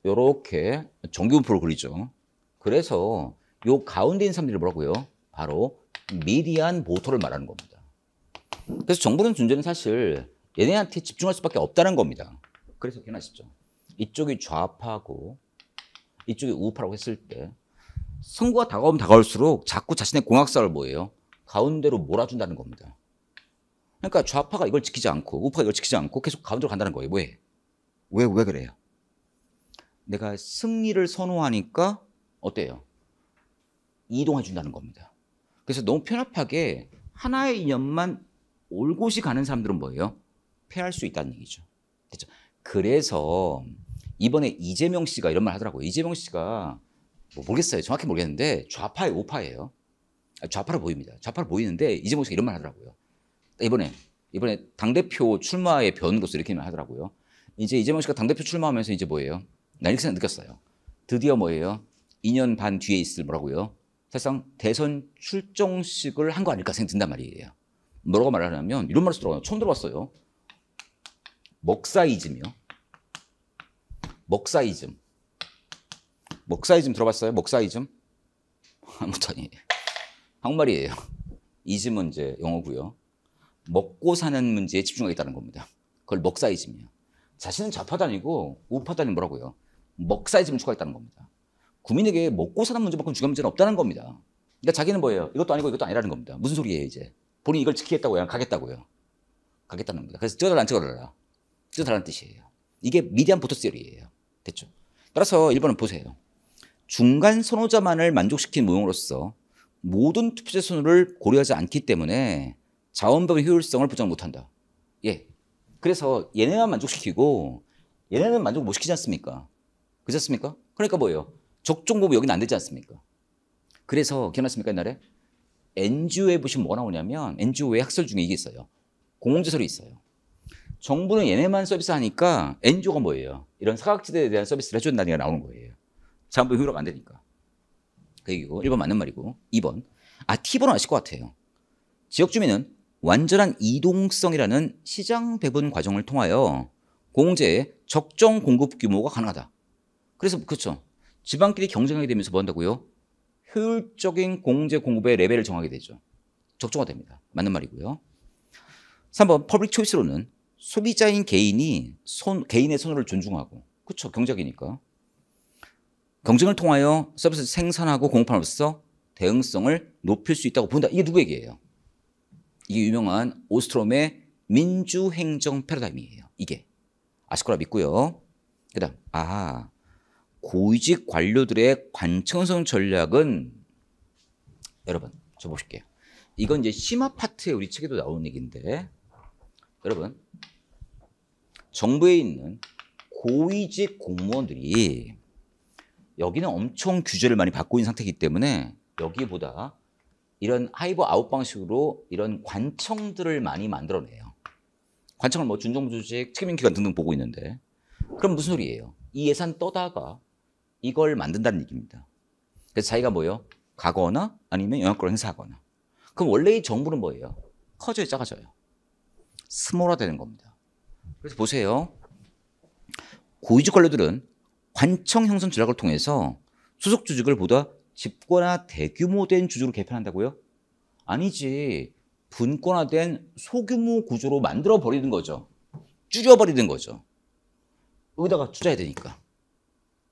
이렇게 정규분포를 그리죠. 그래서 요 가운데 있는 사람들이 뭐라고요? 바로 미디안 보터를 말하는 겁니다. 그래서 정부는 존재는 사실 얘네한테 집중할 수밖에 없다는 겁니다. 그래서 기억나시죠? 이쪽이 좌파고 이쪽이 우파라고 했을 때 선거가 다가오면 다가올수록 자꾸 자신의 공학사를 뭐예요? 가운데로 몰아준다는 겁니다. 그러니까 좌파가 이걸 지키지 않고 우파가 이걸 지키지 않고 계속 가운데로 간다는 거예요. 왜? 왜, 왜 그래요? 내가 승리를 선호하니까 어때요? 이동해 준다는 겁니다. 그래서 너무 편협하게 하나의 이념만 올곧이 가는 사람들은 뭐예요? 패할 수 있다는 얘기죠. 그렇죠? 그래서 이번에 이재명 씨가 이런 말 하더라고요. 이재명 씨가 뭐 모르겠어요. 정확히 모르겠는데 좌파의 오파예요 아, 좌파로 보입니다. 좌파로 보이는데 이재명 씨가 이런 말 하더라고요. 이번에 이번에 당 대표 출마의 변으로서 이렇게 말 하더라고요. 이제 이재명 씨가 당 대표 출마하면서 이제 뭐예요? 난 이렇게 느꼈어요. 드디어 뭐예요? 2년 반 뒤에 있을 뭐라고요? 사실상 대선 출정식을 한 거 아닐까 생각 든단 말이에요. 뭐라고 말하냐면 이런 말을 쓰더라고요. 처음 들어봤어요. 먹사이즘이요. 먹사이즘. 먹사이즘 들어봤어요? 먹사이즘? 아무튼 한국말이에요. 이즘문제 영어고요. 먹고 사는 문제에 집중하겠다는 겁니다. 그걸 먹사이즘이에요. 자신은 좌파단니고 우파단이 뭐라고요? 먹사이즘을 추구했다는 겁니다. 국민에게 먹고 사는 문제만큼 중요한 문제는 없다는 겁니다. 그러니까 자기는 뭐예요? 이것도 아니고 이것도 아니라는 겁니다. 무슨 소리예요 이제? 본인이 이걸 지키겠다고요? 가겠다고요? 가겠다는 겁니다. 그래서 쪄달라 안 쪄달라. 쪄달라는 뜻이에요. 이게 미디안 보토스 열이에요. 됐죠. 따라서 1번은 보세요. 중간 선호자만을 만족시킨 모형으로서 모든 투표자 순으를 고려하지 않기 때문에 자원법의 효율성을 보장 못한다. 예. 그래서 얘네만 만족시키고 얘네는 만족 못 시키지 않습니까? 그렇지 않습니까? 그러니까 뭐예요? 적종보부 여기는 안 되지 않습니까? 그래서 기억나십니까 옛날에? NGO에 보시면 뭐 나오냐면 NGO의 학설 중에 이게 있어요. 공공지설이 있어요. 정부는 얘네만 서비스하니까 n 조가 뭐예요? 이런 사각지대에 대한 서비스를 해준다는 얘기가 나오는 거예요. 자원부 효율화가 안 되니까. 그 얘기고 1번 맞는 말이고 2번. 아, T번은 아실 것 같아요. 지역 주민은 완전한 이동성이라는 시장 배분 과정을 통하여 공제의 적정 공급 규모가 가능하다. 그래서 그렇죠. 지방끼리 경쟁하게 되면서 뭐 한다고요? 효율적인 공제 공급의 레벨을 정하게 되죠. 적정화됩니다. 맞는 말이고요. 3번 퍼블릭 초이스로는 소비자인 개인이 손, 개인의 선호를 존중하고, 그렇죠 경쟁이니까. 경쟁을 통하여 서비스 생산하고 공급함으로써 대응성을 높일 수 있다고 본다. 이게 누구 에게예요 이게 유명한 오스트롬의 민주행정 패러다임이에요. 이게. 아실 거라 믿고요. 그 다음, 아, 고위직 관료들의 관청성 전략은 여러분, 저 보실게요. 이건 이제 심화 파트에 우리 책에도 나온 얘기인데 여러분 정부에 있는 고위직 공무원들이 여기는 엄청 규제를 많이 받고 있는 상태이기 때문에 여기보다 이런 하이브 아웃 방식으로 이런 관청들을 많이 만들어내요. 관청을 뭐 준정부 조직, 책임기관 등등 보고 있는데 그럼 무슨 소리예요? 이 예산 떠다가 이걸 만든다는 얘기입니다. 그래서 자기가 뭐요? 예 가거나 아니면 영향권을 행사하거나. 그럼 원래 이 정부는 뭐예요? 커져요, 작아져요. 스몰화되는 겁니다. 그래서 보세요. 고위직 관료들은 관청 형성 전략을 통해서 소속 조직을 보다 집권화 대규모된 주주로 개편한다고요? 아니지. 분권화된 소규모 구조로 만들어 버리는 거죠. 줄여 버리는 거죠. 여기다가 투자해야 되니까.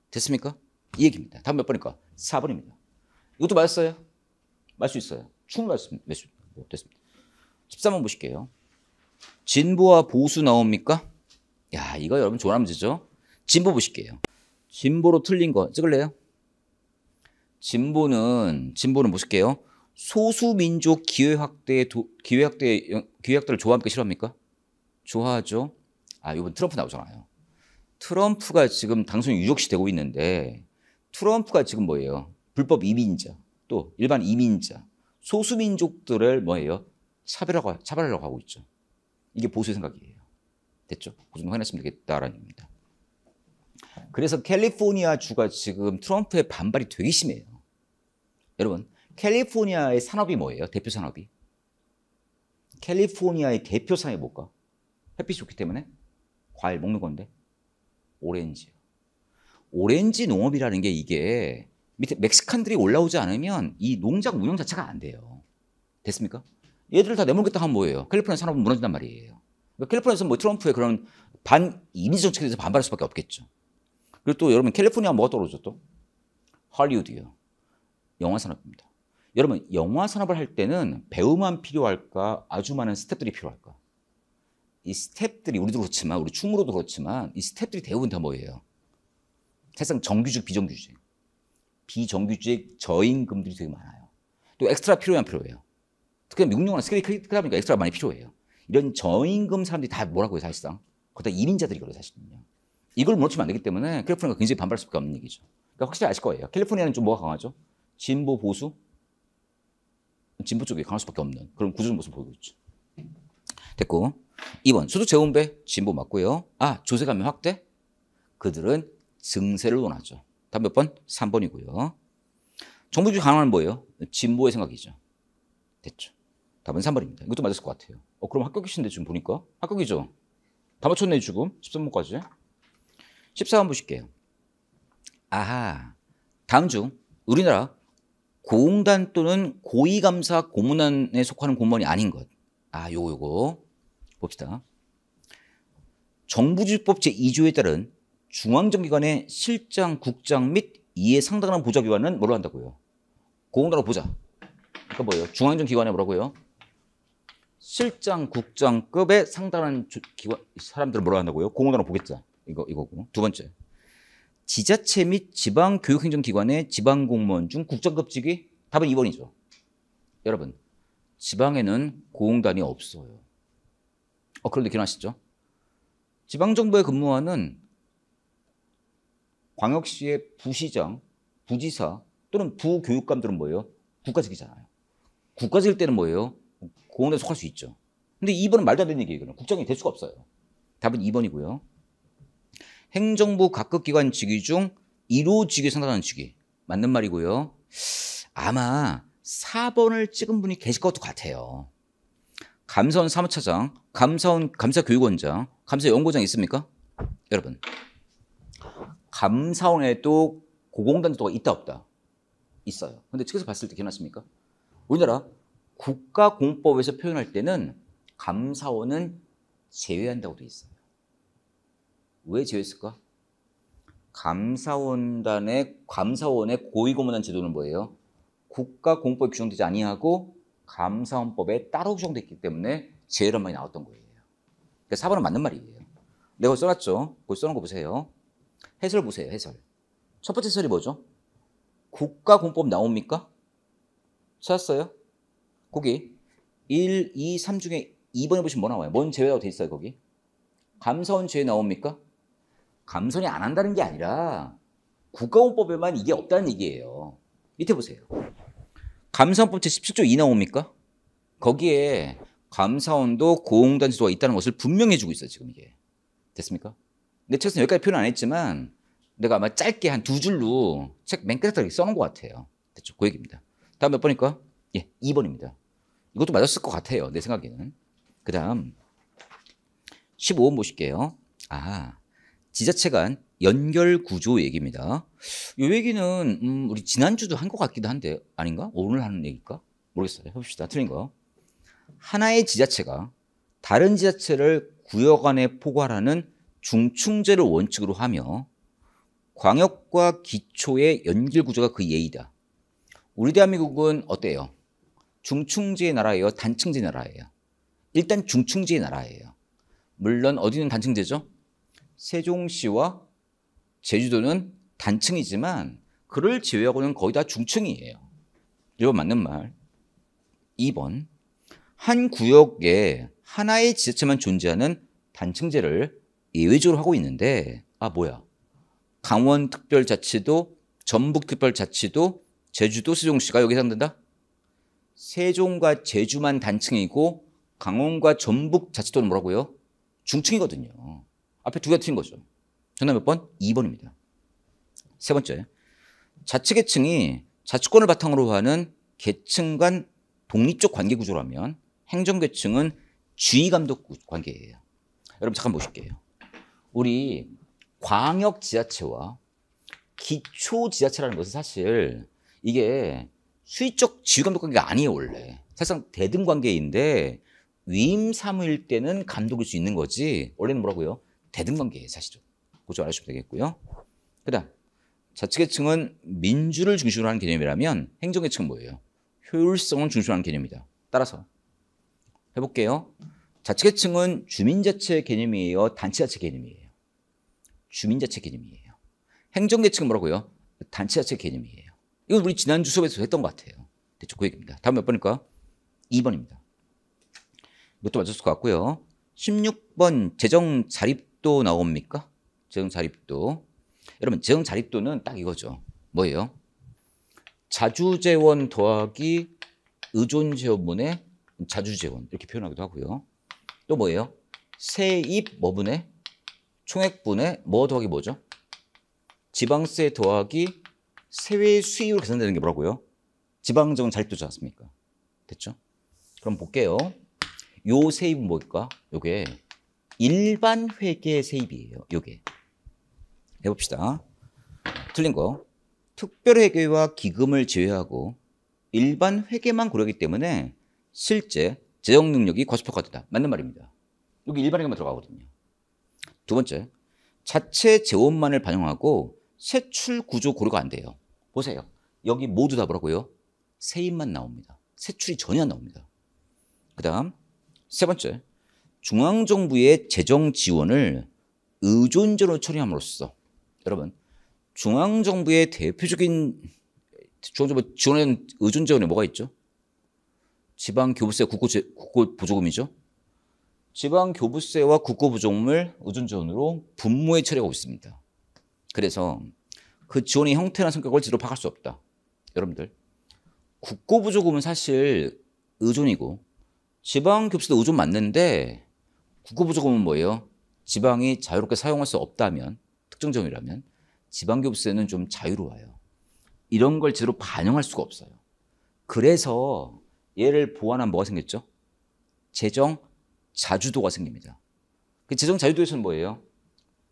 됐습니까? 이 얘기입니다. 다음 몇번입까 4번입니다. 이것도 맞았어요? 맞을 수 있어요. 충분히 맞습니다. 뭐, 됐습니다. 13번 보실게요. 진보와 보수 나옵니까? 야, 이거 여러분 조남지죠? 진보 보실게요. 진보로 틀린 거 찍을래요? 진보는 진보는 보실게요. 소수민족 기회 확대 기회 확대 기회 확대를 좋아합니까 싫어합니까? 좋아하죠. 아, 이번 트럼프 나오잖아요. 트럼프가 지금 당선 유력시 되고 있는데 트럼프가 지금 뭐예요? 불법 이민자, 또 일반 이민자, 소수민족들을 뭐예요? 차별화 차별하려고 하고 있죠. 이게 보수의 생각이에요. 됐죠? 그 정도 확인으면 되겠다라는 겁니다. 그래서 캘리포니아 주가 지금 트럼프의 반발이 되게 심해요. 여러분, 캘리포니아의 산업이 뭐예요? 대표 산업이. 캘리포니아의 대표 산업이 뭘까? 햇빛이 좋기 때문에 과일 먹는 건데 오렌지 오렌지 농업이라는 게 이게 밑에 멕시칸들이 올라오지 않으면 이 농장 운영 자체가 안 돼요. 됐습니까? 얘들을 다 내몰겠다 하면 뭐예요? 캘리포니아 산업은 무너진단 말이에요. 그러니까 캘리포니아에서 뭐 트럼프의 그런 반 이미지 정책에 대해서 반발할 수밖에 없겠죠. 그리고 또 여러분 캘리포니아 뭐가 떨어져 또? 할리우드요. 영화 산업입니다. 여러분 영화 산업을 할 때는 배우만 필요할까? 아주 많은 스탭들이 필요할까? 이 스탭들이 우리도 그렇지만 우리 춤으로도 그렇지만 이 스탭들이 대부분 다 뭐예요? 세상 정규직 비정규직 비정규직 저임금들이 되게 많아요. 또 엑스트라 필요한 필요해요. 특히 미국 영화는 스케일이 크다 보니까 엑스트라 많이 필요해요. 이런 저임금 사람들이 다 뭐라고 해요, 사실상. 거기다 1인자들이 그래요, 사실은요. 이걸 놓치면 안 되기 때문에 캘리포니아가 굉장히 반발할 수밖에 없는 얘기죠. 그러니까 확실히 아실 거예요. 캘리포니아는 좀 뭐가 강하죠? 진보, 보수? 진보 쪽이 강할 수밖에 없는 그런 구조적 인 모습 을 보이고 있죠. 됐고. 2번, 수도 재원배, 진보 맞고요. 아, 조세 감면 확대? 그들은 증세를 원하죠. 다음 몇 번? 3번이고요. 정부주의 강화는 뭐예요? 진보의 생각이죠. 됐죠. 답은 3번입니다. 이것도 맞았을 것 같아요. 어, 그럼 합격이신데 지금 보니까 합격이죠. 다 맞췄네 지금 13번까지. 14번 보실게요. 아하. 다음 중 우리나라 공단 또는 고위감사 고문안에 속하는 공무원이 아닌 것. 아, 요거 요거 봅시다. 정부지법 제2조에 따른 중앙정기관의 실장, 국장 및 이에 상당한 보좌기관은 뭐로 한다고요? 공단으로 보자. 그러니까 뭐예요? 중앙정기관에 뭐라고요? 실장 국장급의 상당한 기관 사람들을 뭐라 한다고요? 공원으로 보겠죠 이거 이거고. 두 번째. 지자체 및 지방 교육행정기관의 지방 공무원 중 국장급직이 답은 2번이죠. 여러분, 지방에는 고용단이 없어요. 어, 그런데 기억나시죠? 지방정부에 근무하는 광역시의 부시장, 부지사 또는 부교육감들은 뭐예요? 국가직이잖아요. 국가직일 때는 뭐예요? 공원에 속할 수 있죠. 근데 2번은 말도 안 되는 얘기예요. 국장이될 수가 없어요. 답은 2번이고요. 행정부 각급 기관 직위 중 1호 직위 상당하는 직위. 맞는 말이고요. 아마 4번을 찍은 분이 계실 것도 같아요. 감사원 사무차장, 감사원 감사교육원장, 감사연구장 있습니까? 여러분, 감사원에도 고공단지도가 있다 없다 있어요. 근데 측에서 봤을 때괜찮습니까 우리나라 국가 공법에서 표현할 때는 감사원은 제외한다고 돼 있어요. 왜 제외했을까? 감사원단의 감사원의 고위고문단 제도는 뭐예요? 국가 공법 규정되지 아니하고 감사원법에 따로 규정됐기 때문에 제외란 말이 나왔던 거예요. 그러니까 4번은 맞는 말이에요. 내가 써놨죠. 거기 써놓은 거 보세요. 해설 보세요. 해설. 첫 번째 해설이 뭐죠? 국가 공법 나옵니까? 찾았어요? 거기 1, 2, 3 중에 2번에 보시면 뭐 나와요? 뭔 제외라고 돼 있어요, 거기? 감사원 제외 나옵니까? 감선이 안 한다는 게 아니라 국가원법에만 이게 없다는 얘기예요. 밑에 보세요. 감사원법 제17조 2 나옵니까? 거기에 감사원도 고공단 지도가 있다는 것을 분명히 해주고 있어요, 지금 이게. 됐습니까? 내 책에서는 여기까지 표현 안 했지만 내가 아마 짧게 한 두 줄로 책 맨 끝에 써놓은 것 같아요. 됐죠? 그 얘기입니다. 다음 몇 번일까? 예, 2번입니다. 이것도 맞았을 것 같아요. 내 생각에는. 그 다음, 15번 보실게요. 아, 지자체 간 연결 구조 얘기입니다. 이 얘기는, 음, 우리 지난주도 한 것 같기도 한데, 아닌가? 오늘 하는 얘기일까? 모르겠어요. 해봅시다. 틀린 거. 하나의 지자체가 다른 지자체를 구역 안에 포괄하는 중충제를 원칙으로 하며 광역과 기초의 연결 구조가 그예의다 우리 대한민국은 어때요? 중층지의 나라예요? 단층지의 나라예요? 일단 중층지의 나라예요. 물론 어디는 단층제죠? 세종시와 제주도는 단층이지만 그를 제외하고는 거의 다 중층이에요. 이거 맞는 말. 2번. 한 구역에 하나의 지자체만 존재하는 단층제를 예외적으로 하고 있는데 아 뭐야? 강원특별자치도, 전북특별자치도, 제주도 세종시가 여기 해당된다? 세종과 제주만 단층이고 강원과 전북 자치도는 뭐라고요? 중층이거든요. 앞에 두개 틀린 거죠. 전답몇 번? 2번입니다. 세 번째. 자치계층이 자치권을 바탕으로 하는 계층 간 독립적 관계 구조라면 행정계층은 주의 감독 관계예요. 여러분 잠깐 보실게요. 우리 광역 지자체와 기초 지자체라는 것은 사실 이게 수의적 지휘감독 관계가 아니에요 원래 사실상 대등 관계인데 위임 사무일 때는 감독일 수 있는 거지 원래는 뭐라고요? 대등 관계예요 사실은 그좀 알아주시면 되겠고요 그 다음 자치계층은 민주를 중심으로 하는 개념이라면 행정계층은 뭐예요? 효율성을 중심으로 하는 개념이다 따라서 해볼게요 자치계층은 주민자체 개념이에요 단체자체 개념이에요 주민자체 개념이에요 행정계층은 뭐라고요? 단체자체 개념이에요 이거 우리 지난주 수업에서 했던 것 같아요. 대충 그 얘기입니다. 다음 몇 번일까? 2번입니다. 이것도 맞았을 것 같고요. 16번 재정 자립도 나옵니까? 재정 자립도. 여러분 재정 자립도는 딱 이거죠. 뭐예요? 자주재원 더하기 의존재원분의 자주재원 이렇게 표현하기도 하고요. 또 뭐예요? 세입 뭐분의 총액분의 뭐 더하기 뭐죠? 지방세 더하기 세외 수익으 계산되는 게 뭐라고요? 지방정 은잘도지 않습니까? 됐죠? 그럼 볼게요. 요 세입은 뭘까? 요게 일반 회계 세입이에요. 요게. 해봅시다. 틀린 거. 특별회계와 기금을 제외하고 일반 회계만 고려하기 때문에 실제 재정 능력이 과소평가되다. 맞는 말입니다. 여기 일반 회계만 들어가거든요. 두 번째, 자체 재원만을 반영하고 세출 구조 고려가 안 돼요. 보세요. 여기 모두 다 뭐라고요? 세입만 나옵니다. 세출이 전혀 안 나옵니다. 그 다음, 세 번째. 중앙정부의 재정 지원을 의존적으로 처리함으로써 여러분, 중앙정부의 대표적인 중앙정부 지원에 의존자원에 뭐가 있죠? 지방교부세 국고보조금이죠 지방교부세와 국고보조금을 의존자원으로 분모에 처리하고 있습니다. 그래서 그 지원의 형태나 성격을 제대로 파악할 수 없다. 여러분들. 국고부조금은 사실 의존이고 지방 교수도 의존 맞는데 국고부조금은 뭐예요? 지방이 자유롭게 사용할 수 없다면 특정 점이라면 지방 교수에는좀 자유로워요. 이런 걸 제대로 반영할 수가 없어요. 그래서 얘를 보완한 뭐가 생겼죠? 재정 자주도가 생깁니다. 그 재정 자주도에서는 뭐예요?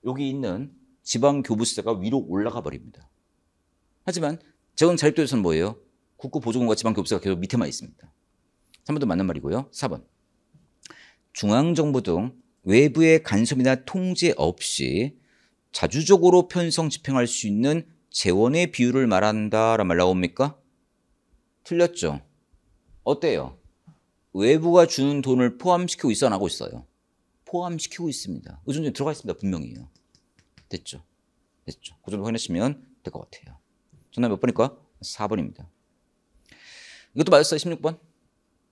여기 있는 지방 교부세가 위로 올라가 버립니다. 하지만 재원 자립도에서는 뭐예요? 국고 보조금과 지방 교부세가 계속 밑에만 있습니다. 3번도 맞는 말이고요. 4번. 중앙정부 등 외부의 간섭이나 통제 없이 자주적으로 편성 집행할 수 있는 재원의 비율을 말한다라말 나옵니까? 틀렸죠. 어때요? 외부가 주는 돈을 포함시키고 있어 안고 있어요? 포함시키고 있습니다. 의존적이 들어가 있습니다. 분명히요. 됐죠. 됐죠. 그 정도 확인시면될 것 같아요. 정답 몇 번일까? 4번입니다. 이것도 맞았어요. 16번.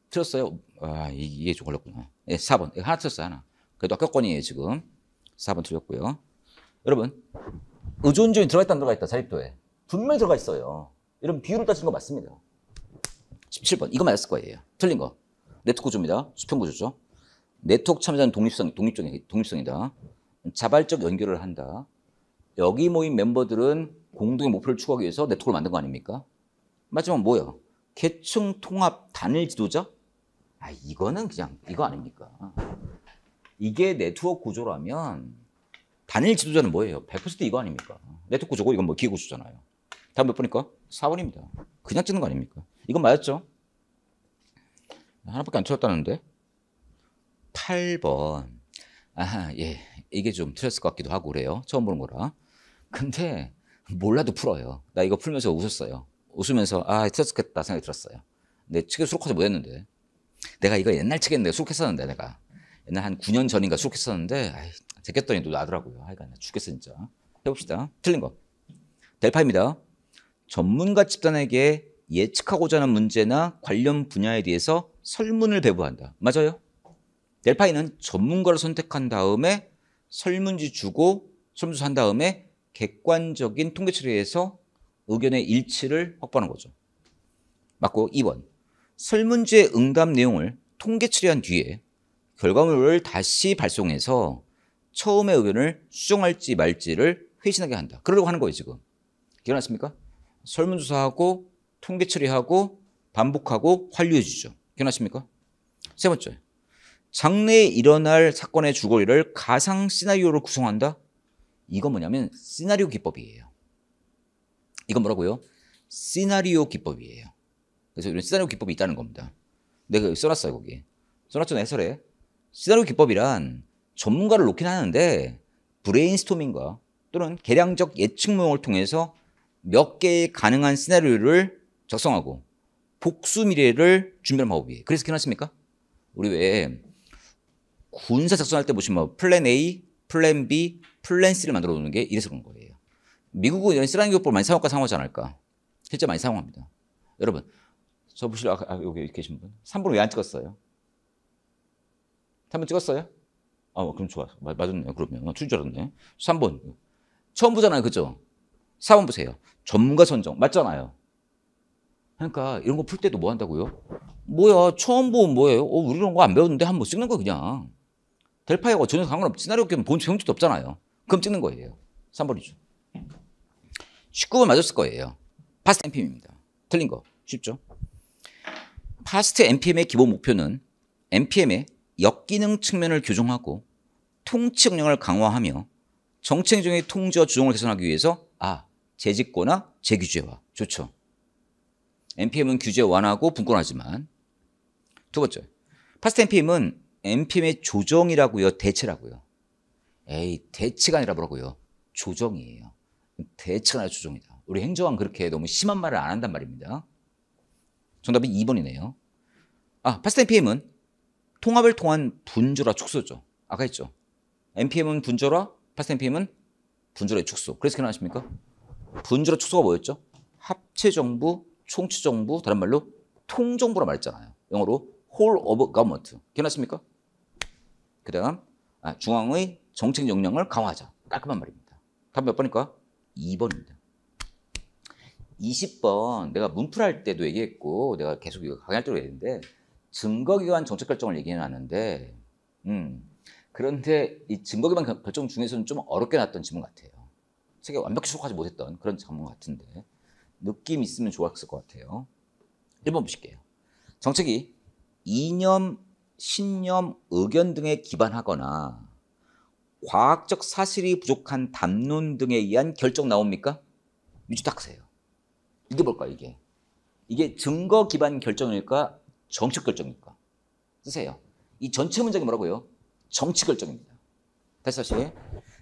틀렸어요. 아, 이게 좀 걸렸구나. 예, 4번. 예, 하나 틀렸어요. 하나. 그래도 아까 건이에요, 지금. 4번 틀렸고요. 여러분, 의존주의 들어가 있다 안 들어가 있다, 자립도에. 분명히 들어가 있어요. 이런 비율을 따지거 맞습니다. 17번. 이거 맞았을 거예요. 틀린 거. 네트워크 구조입니다. 수평 구조죠. 네트워크 참여자는 독립성, 독립적인, 독립성이다. 자발적 연결을 한다. 여기 모인 멤버들은 공동의 목표를 추구하기 위해서 네트워크를 만든 거 아닙니까? 마지막 뭐예요? 계층 통합 단일 지도자? 아, 이거는 그냥 이거 아닙니까? 이게 네트워크 구조라면 단일 지도자는 뭐예요? 100% 이거 아닙니까? 네트워크 구조고 이건 뭐 기구 구조잖아요. 다음 몇번일까 4번입니다. 그냥 찍는 거 아닙니까? 이건 맞았죠? 하나밖에 안 찍었다는데? 8번. 아, 하 예. 이게 좀 틀렸을 것 같기도 하고 그래요. 처음 보는 거라. 근데 몰라도 풀어요. 나 이거 풀면서 웃었어요. 웃으면서 아 틀렸겠다 생각이 들었어요. 내 책에 수록하지 못했는데 내가 이거 옛날 책인데 수록했었는데 내가 옛날 한 9년 전인가 수록했었는데 아이, 제꼈더니 또 나더라고요. 하여간 죽겠어 진짜. 해봅시다. 틀린 거. 델파입니다. 전문가 집단에게 예측하고자 하는 문제나 관련 분야에 대해서 설문을 배부한다. 맞아요. 델파이는 전문가를 선택한 다음에 설문지 주고 설문지 산 다음에 객관적인 통계 처리에서 의견의 일치를 확보하는 거죠. 맞고 2번. 설문지의 응답 내용을 통계 처리한 뒤에 결과물을 다시 발송해서 처음의 의견을 수정할지 말지를 회신하게 한다. 그러려고 하는 거예요, 지금. 기억나십니까? 설문조사하고 통계 처리하고 반복하고 환류해 주죠. 기억나십니까? 세 번째. 장래에 일어날 사건의 주거리를 가상 시나리오로 구성한다? 이건 뭐냐면 시나리오 기법이에요. 이건 뭐라고요? 시나리오 기법이에요. 그래서 이런 시나리오 기법이 있다는 겁니다. 내가 네, 그 써놨어요, 거기. 써놨죠, 해설에. 시나리오 기법이란 전문가를 놓긴 하는데 브레인스토밍과 또는 계량적 예측 모형을 통해서 몇 개의 가능한 시나리오를 작성하고 복수 미래를 준비하는 방법이에요. 그래서 기억나십니까? 우리 왜 군사 작전할 때 보시면 플랜 A, 플랜 B, 플랜 C를 만들어 놓는 게 이래서 그런 거예요. 미국은 이런 쓰라는 교법을 많이 사용할까 사용하지 않을까. 실제 많이 사용합니다. 여러분, 저보실래 아, 아, 여기 계신 분. 3번 왜 안 찍었어요? 3번 찍었어요? 아, 뭐, 그럼 좋아. 서 맞았네요. 그러면. 어, 줄줄 알았네. 3번. 처음 보잖아요. 그죠? 4번 보세요. 전문가 선정. 맞잖아요. 그러니까 이런 거 풀 때도 뭐 한다고요? 뭐야, 처음 보면 뭐예요? 어, 우리 이런 거 안 배웠는데 한번 뭐 찍는 거 그냥. 델파이하고 전혀 상관없지. 시나리오 게임 본체 형식도 없잖아요. 그럼 찍는 거예요. 3번이죠. 19번 맞았을 거예요. 파스트 NPM입니다. 틀린 거. 쉽죠? 파스트 NPM의 기본 목표는 NPM의 역기능 측면을 교정하고 통치 역량을 강화하며 정책적의 통제와 조정을 개선하기 위해서 아, 재직거나 재규제화. 좋죠. NPM은 규제 완화하고 분권하지만 두 번째, 파스트 NPM은 NPM의 조정이라고요? 대체라고요? 에이, 대체가 아니라 뭐라고요? 조정이에요. 대체가 아니라 조정이다. 우리 행정은 그렇게 너무 심한 말을 안 한단 말입니다. 정답은 2번이네요. 아, 파스타 NPM은 통합을 통한 분절라 축소죠. 아까 했죠. NPM은 분절라 파스타 NPM은 분절의 축소. 그래서 기억나십니까? 분절라 축소가 뭐였죠? 합체정부, 총체정부, 다른 말로 통정부라 말했잖아요. 영어로 whole of government. 기억나십니까? 그다음 아, 중앙의 정책 역량을 강화하자. 깔끔한 말입니다. 답 몇 번일까? 2번입니다. 20번 내가 문풀할 때도 얘기했고 내가 계속 이거 강의할 때도 얘기했는데 증거기관 정책 결정을 얘기해놨는데 음, 그런데 이 증거기반 결정 중에서는 좀 어렵게 났던 지문 같아요. 책에 완벽히 수록하지 못했던 그런 지문 같은데 느낌 있으면 좋았을 것 같아요. 1번 보실게요. 정책이 이념 신념, 의견 등에 기반하거나 과학적 사실이 부족한 담론 등에 의한 결정 나옵니까? 민주탁세요. 이게 뭘까 이게? 이게 증거 기반 결정일까? 정책 결정일까? 쓰세요. 이 전체 문장이 뭐라고요? 정치 결정입니다. 다시 다시.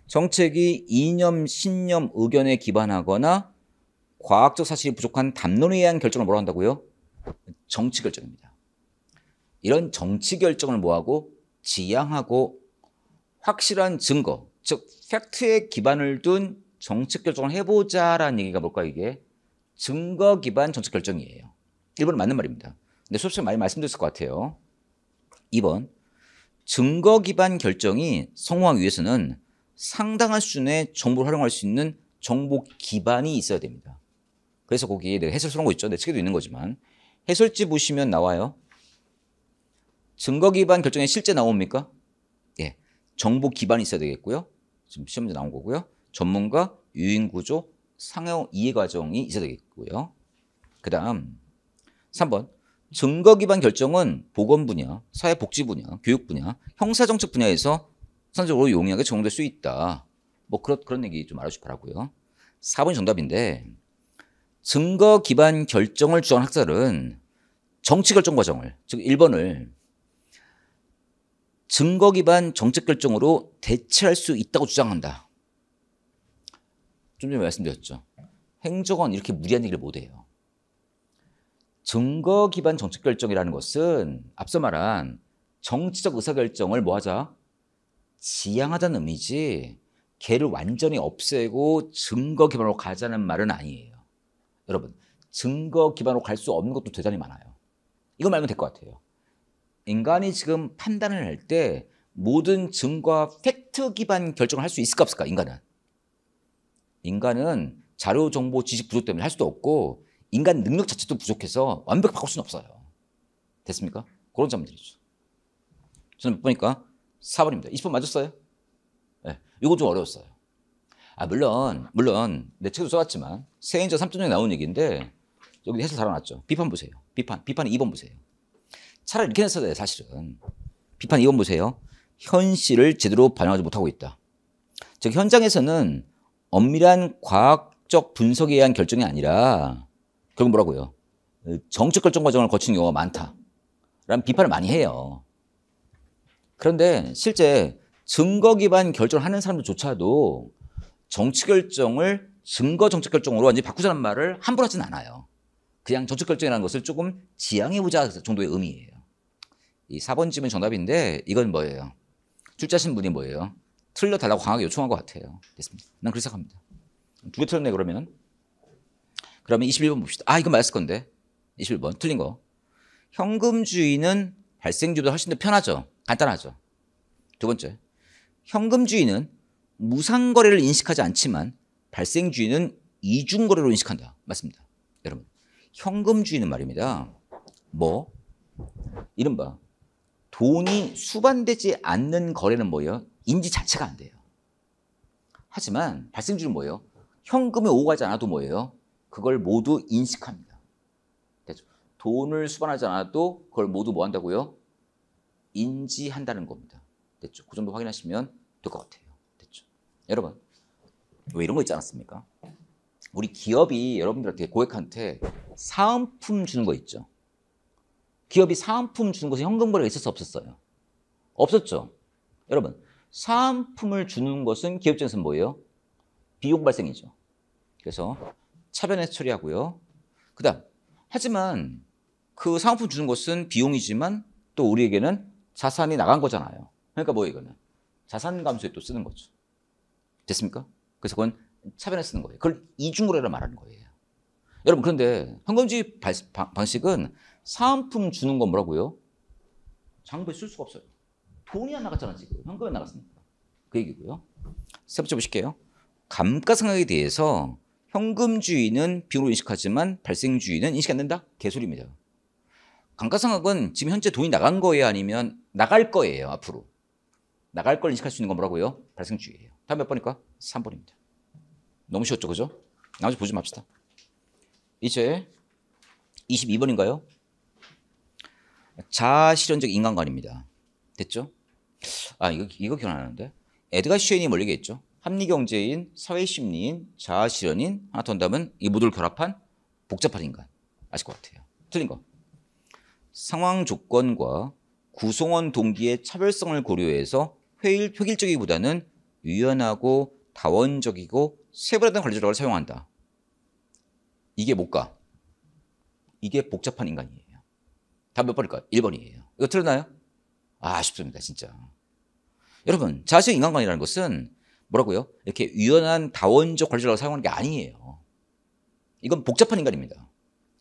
정책이 이념, 신념, 의견에 기반하거나 과학적 사실이 부족한 담론에 의한 결정을 뭐라 한다고요? 정치 결정입니다. 이런 정치 결정을 뭐하고 지향하고 확실한 증거, 즉 팩트에 기반을 둔 정책 결정을 해보자라는 얘기가 뭘까 이게 증거 기반 정책 결정이에요. 1번 은 맞는 말입니다. 근데 수업시간 많이 말씀드렸을 것 같아요. 2번 증거 기반 결정이 성공하기 위해서는 상당한 수준의 정보를 활용할 수 있는 정보 기반이 있어야 됩니다. 그래서 거기에 내가 해설 쓰는 거 있죠. 내 책에도 있는 거지만 해설지 보시면 나와요. 증거 기반 결정에 실제 나옵니까? 예. 정보 기반이 있어야 되겠고요. 지금 시험 문 나온 거고요. 전문가, 유인 구조, 상호 이해 과정이 있어야 되겠고요. 그다음 3번. 증거 기반 결정은 보건 분야, 사회 복지 분야, 교육 분야, 형사 정책 분야에서 선적으로 용이하게 적용될 수 있다. 뭐 그런 그런 얘기 좀 알아 주시 바라고요. 4번이 정답인데 증거 기반 결정을 주한학자은 정치 결정 과정을 즉 1번을 증거 기반 정책 결정으로 대체할 수 있다고 주장한다. 좀 전에 말씀드렸죠. 행정원 이렇게 무리한 얘기를 못해요. 증거 기반 정책 결정이라는 것은 앞서 말한 정치적 의사결정을 뭐하자? 지양하자는 의미지 걔를 완전히 없애고 증거 기반으로 가자는 말은 아니에요. 여러분 증거 기반으로 갈 수 없는 것도 대단히 많아요. 이거 말면 될 것 같아요. 인간이 지금 판단을 할 때 모든 증거와 팩트 기반 결정을 할 수 있을까 없을까 인간은 인간은 자료 정보 지식 부족 때문에 할 수도 없고 인간 능력 자체도 부족해서 완벽히 바꿀 수는 없어요 됐습니까? 그런 점들이죠 저는 보니까 4번입니다 20번 맞았어요? 네, 예, 이건 좀 어려웠어요 아 물론 물론 내 책도 써왔지만 세인저 3.0에 나온 얘기인데 여기 해설 달아놨죠 비판 보세요 비판 비판 2번 보세요 차라리 이렇게 했어야 돼 사실은. 비판 이건 보세요. 현실을 제대로 반영하지 못하고 있다. 즉 현장에서는 엄밀한 과학적 분석에 의한 결정이 아니라 결국 뭐라고요? 정책 결정 과정을 거치는 경우가 많다. 라는 비판을 많이 해요. 그런데 실제 증거 기반 결정을 하는 사람들조차도 정치 결정을 증거 정책 결정으로 완전히 바꾸자는 말을 함부로 하진 않아요. 그냥 저축 결정이라는 것을 조금 지양해 보자 정도의 의미예요. 이 4번 집은 정답인데 이건 뭐예요? 출자신 분이 뭐예요? 틀려달라고 강하게 요청한 것 같아요. 됐습니다. 난 그렇게 생각합니다. 두 개 틀렸네 그러면. 그러면 21번 봅시다. 아 이건 맞을 건데. 21번 틀린 거. 현금주의는 발생주보다 훨씬 더 편하죠. 간단하죠. 두 번째. 현금주의는 무상거래를 인식하지 않지만 발생주의는 이중거래로 인식한다. 맞습니다. 여러분. 현금주의는 말입니다. 뭐? 이른바 돈이 수반되지 않는 거래는 뭐예요? 인지 자체가 안 돼요. 하지만 발생주는 뭐예요? 현금이 오 가지 않아도 뭐예요? 그걸 모두 인식합니다. 됐죠? 돈을 수반하지 않아도 그걸 모두 뭐 한다고요? 인지한다는 겁니다. 됐죠? 그 정도 확인하시면 될 것 같아요. 됐죠? 여러분, 왜 이런 거 있지 않았습니까? 우리 기업이 여러분들한테 고객한테 사은품 주는 거 있죠. 기업이 사은품 주는 것에 현금 거래가 있었어 없었어요? 없었죠. 여러분 사은품을 주는 것은 기업 입장에서 뭐예요? 비용 발생이죠. 그래서 차변에서 처리하고요. 그다음 하지만 그 사은품 주는 것은 비용이지만 또 우리에게는 자산이 나간 거잖아요. 그러니까 뭐 이거는 자산 감소에 또 쓰는 거죠. 됐습니까? 그래서 그건 차변에 쓰는 거예요. 그걸 이중거래라 말하는 거예요. 여러분 그런데 현금지 방식은 사은품 주는 건 뭐라고요? 장부에 쓸 수가 없어요. 돈이 안 나갔잖아 지금 현금에 나갔으니까 그 얘기고요. 세 번째 보실게요. 감가상각에 대해서 현금주의는 비용으로 인식하지만 발생주의는 인식안 된다? 개소리입니다. 감가상각은 지금 현재 돈이 나간 거예요 아니면 나갈 거예요 앞으로 나갈 걸 인식할 수 있는 건 뭐라고요? 발생주의예요. 다음 몇 번일까? 3번입니다. 너무 쉬웠죠, 그죠? 나머지 보지 맙시다. 이제 22번인가요? 자아실현적 인간관입니다. 됐죠? 아, 이거, 이거 기억 안 하는데. 에드가 슈엔이 뭘 얘기했죠? 합리경제인, 사회심리인, 자아실현인, 하나 더 한다면 이 모두를 결합한 복잡한 인간. 아실 것 같아요. 틀린 거. 상황 조건과 구성원 동기의 차별성을 고려해서 회일 표길적이보다는 기 유연하고 다원적이고 세부라는 관리조약 사용한다. 이게 못가. 이게 복잡한 인간이에요. 답 몇 번일까요? 1번이에요. 이거 틀렸나요? 아쉽습니다, 진짜. 여러분, 자세 인간관이라는 것은 뭐라고요? 이렇게 유연한 다원적 관리조약 사용하는 게 아니에요. 이건 복잡한 인간입니다.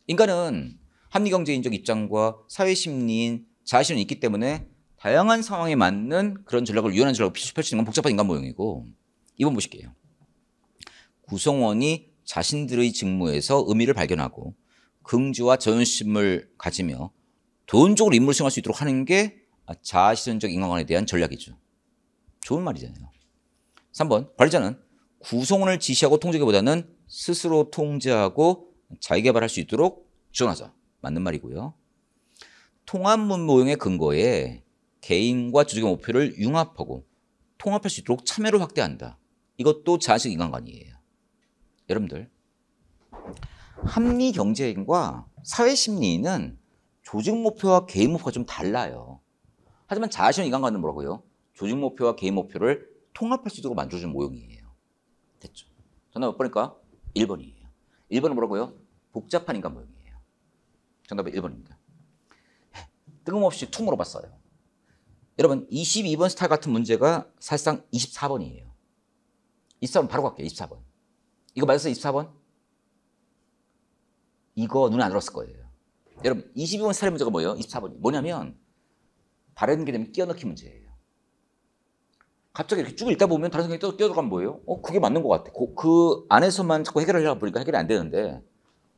인간은 합리경제인적 입장과 사회심리인 자신이 있기 때문에 다양한 상황에 맞는 그런 전략을 유연한 전략을 펼치는 건 복잡한 인간 모형이고 이번 보실게요. 구성원이 자신들의 직무에서 의미를 발견하고 긍지와 자존심을 가지며 도원적으로 임무를 수행할 수 있도록 하는 게 자아실현적 인간관에 대한 전략이죠. 좋은 말이잖아요. 3번 관리자는 구성원을 지시하고 통제하기보다는 스스로 통제하고 자기개발할 수 있도록 지원하자. 맞는 말이고요. 통합문 모형의 근거에 개인과 조직의 목표를 융합하고 통합할 수 있도록 참여를 확대한다. 이것도 자아식 인간관이에요. 여러분들 합리 경제인과 사회 심리인은 조직 목표와 개인 목표가 좀 달라요. 하지만 자아실현 인간관은 뭐라고요? 조직 목표와 개인 목표를 통합할 수 있도록 만들어준 모형이에요. 됐죠? 정답 몇 번일까? 1번이에요. 1번은 뭐라고요? 복잡한 인간 모형이에요. 정답은 1번입니다. 뜬금없이 투 물어봤어요. 여러분 22번 스타일 같은 문제가 사실상 24번이에요. 24번 바로 갈게요. 24번. 이거 맞았어요? 24번? 이거 눈에 안 들었을 거예요. 여러분, 22번 스타일 문제가 뭐예요? 24번이. 뭐냐면, 바른 개념 끼어넣기 문제예요. 갑자기 이렇게 쭉 읽다 보면 다른 생각이 또 끼어들어가면 뭐예요? 어, 그게 맞는 것 같아. 그, 그 안에서만 자꾸 해결하려고 보니까 해결이 안 되는데,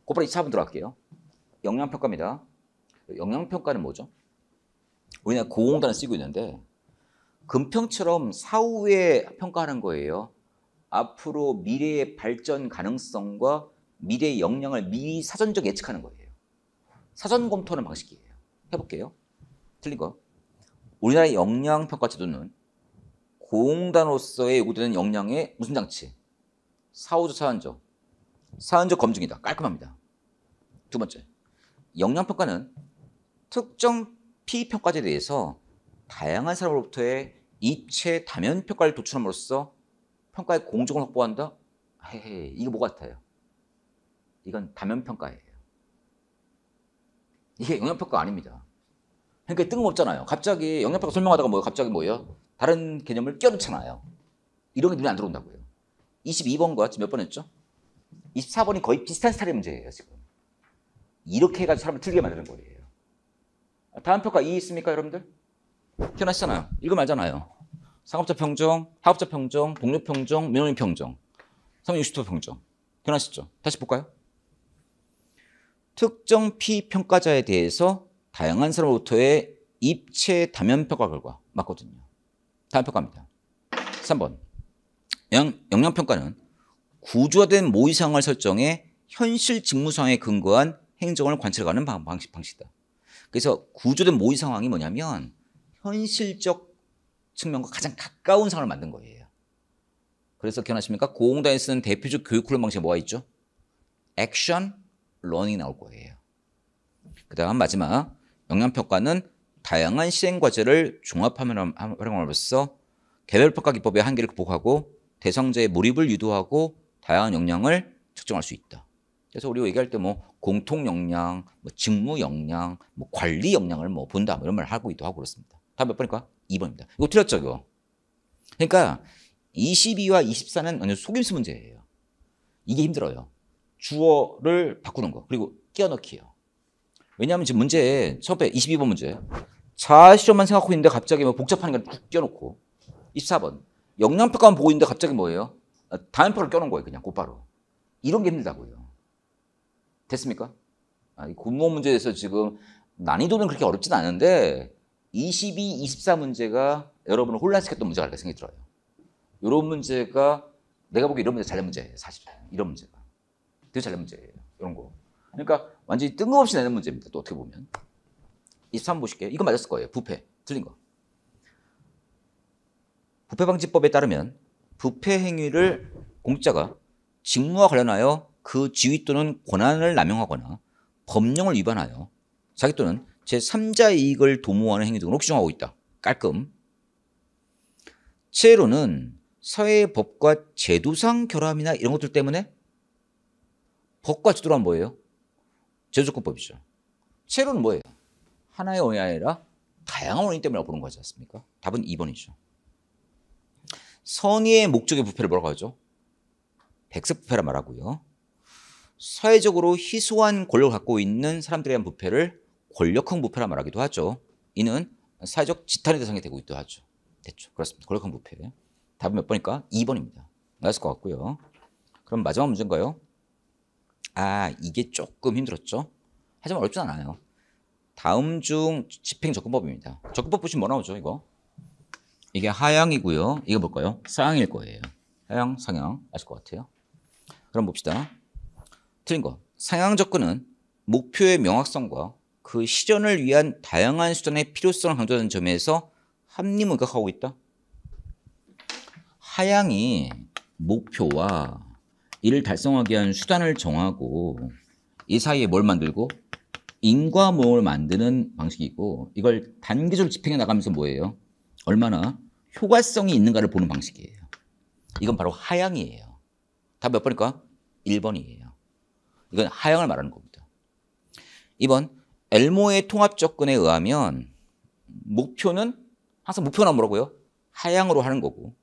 곧바로 24번 들어갈게요. 영양평가입니다. 영양평가는 뭐죠? 우리나라 고공단을 쓰고 있는데, 금평처럼 사후에 평가하는 거예요. 앞으로 미래의 발전 가능성과 미래의 역량을 미리 사전적 예측하는 거예요. 사전 검토하는 방식이에요. 해볼게요. 틀린 거. 우리나라의 역량 평가 제도는 공단으로서의 요구되는 역량의 무슨 장치? 사후적 사안적. 사안적 검증이다. 깔끔합니다. 두 번째. 역량 평가는 특정 피 평가제에 대해서 다양한 사람으로부터의 입체 다면 평가를 도출함으로써 평가에 공정을 확보한다? 헤헤, 이거뭐 같아요? 이건 다면평가예요. 이게 영향평가 아닙니다. 그러니까 뜬금없잖아요. 갑자기 영향평가 설명하다가 뭐 갑자기 뭐예요? 다른 개념을 껴놓잖아요 이런 게 눈에 안 들어온다고요. 22번과 지금 몇번 했죠? 24번이 거의 비슷한 스타일의 문제예요, 지금. 이렇게 해가지고 사람을 틀리게 만드는 거예요. 다음 평가 이 있습니까, 여러분들? 태어났잖아요. 이거 말잖아요. 상업자 평정, 하업자 평정, 동료 평정, 민원인 평정. 360도 평정. 결혼하시죠. 다시 볼까요? 특정 피평가자에 대해서 다양한 사람으로부터의 입체 다면평가 결과 맞거든요. 다면평가입니다. 3번. 영향, 평가는 구조화된 모의상황을 설정해 현실 직무상에 근거한 행정을 관찰하는 방식, 방식이다. 그래서 구조된 모의상황이 뭐냐면 현실적 측면과 가장 가까운 상을 만든 거예요. 그래서 기억나십니까? 고공단에 쓰는 대표적 교육 훈련 방식에 뭐가 있죠? 액션, 러닝이 나올 거예요. 그 다음 마지막, 영양평가는 다양한 시행과제를 종합하면 활용함으로써 개별평가 기법의 한계를 극복하고 대상자의 몰입을 유도하고 다양한 역량을 측정할 수 있다. 그래서 우리가 얘기할 때 뭐 공통 역량, 뭐 직무 역량, 뭐 관리 역량을 뭐 본다 뭐 이런 말 하고 있기도 하고 그렇습니다. 다음 몇 번일까? 2번입니다. 이거 틀렸죠, 이거. 그러니까 22와 24는 완전 속임수 문제예요. 이게 힘들어요. 주어를 바꾸는 거. 그리고 끼워넣기예요. 왜냐하면 지금 문제 첫째 22번 문제 자아실험만 생각하고 있는데 갑자기 뭐 복잡하니까 쭉 껴놓고 24번 영양평가만 보고 있는데 갑자기 뭐예요? 아, 다음표를 껴놓은 거예요 그냥 곧바로 이런 게 힘들다고요 됐습니까? 아, 이군원 문제에서 지금 난이도는 그렇게 어렵진 않은데 22, 24 문제가 여러분을 혼란시켰던 문제가 아닐까 생각이 들어요. 이런 문제가 내가 보기 이런 문제 잘된 문제예요. 사실 이런 문제가 되게 잘된 문제예요. 이런 거. 그러니까 완전히 뜬금없이 내는 문제입니다. 또 어떻게 보면 23 보실게요. 이거 맞았을 거예요. 부패 틀린 거. 부패방지법에 따르면 부패 행위를 공자가 직무와 관련하여 그 지위 또는 권한을 남용하거나 법령을 위반하여 자기 또는 제3자 이익을 도모하는 행위 등으로 규정하고 있다. 깔끔. 채로는 사회의 법과 제도상 결함이나 이런 것들 때문에 법과 제도란 뭐예요? 제조권법이죠. 채로는 뭐예요? 하나의 원인이 아니라 다양한 원인 때문에 보는 거지 않습니까? 답은 2번이죠. 선의의 목적의 부패를 뭐라고 하죠? 백색 부패라 말하고요. 사회적으로 희소한 권력을 갖고 있는 사람들에 대한 부패를 권력형 부패라 말하기도 하죠. 이는 사회적 지탄의 대상이 되고 있기도 하죠. 됐죠. 그렇습니다. 권력형 부패. 답은 몇 번일까? 2번입니다. 맞을 것 같고요. 그럼 마지막 문제인가요? 아, 이게 조금 힘들었죠. 하지만 어렵진 않아요. 다음 중 집행접근법입니다. 접근법 보시면 뭐 나오죠, 이거? 이게 하향이고요. 이거 뭘까요? 상향일 거예요. 하향, 상향. 아실 것 같아요. 그럼 봅시다. 틀린 거. 상향 접근은 목표의 명확성과 그 실현을 위한 다양한 수단의 필요성을 강조하는 점에서 합리무각하고 있다. 하향이 목표와 이를 달성하기 위한 수단을 정하고 이 사이에 뭘 만들고 인과모험을 만드는 방식이고 이걸 단기적으로 집행해 나가면서 뭐예요? 얼마나 효과성이 있는가를 보는 방식이에요. 이건 바로 하향이에요. 답 몇 번일까? 1번이에요. 이건 하향을 말하는 겁니다. 2번 엘모의 통합 접근에 의하면 목표는 항상 목표는 뭐라고요? 하향으로 하는 거고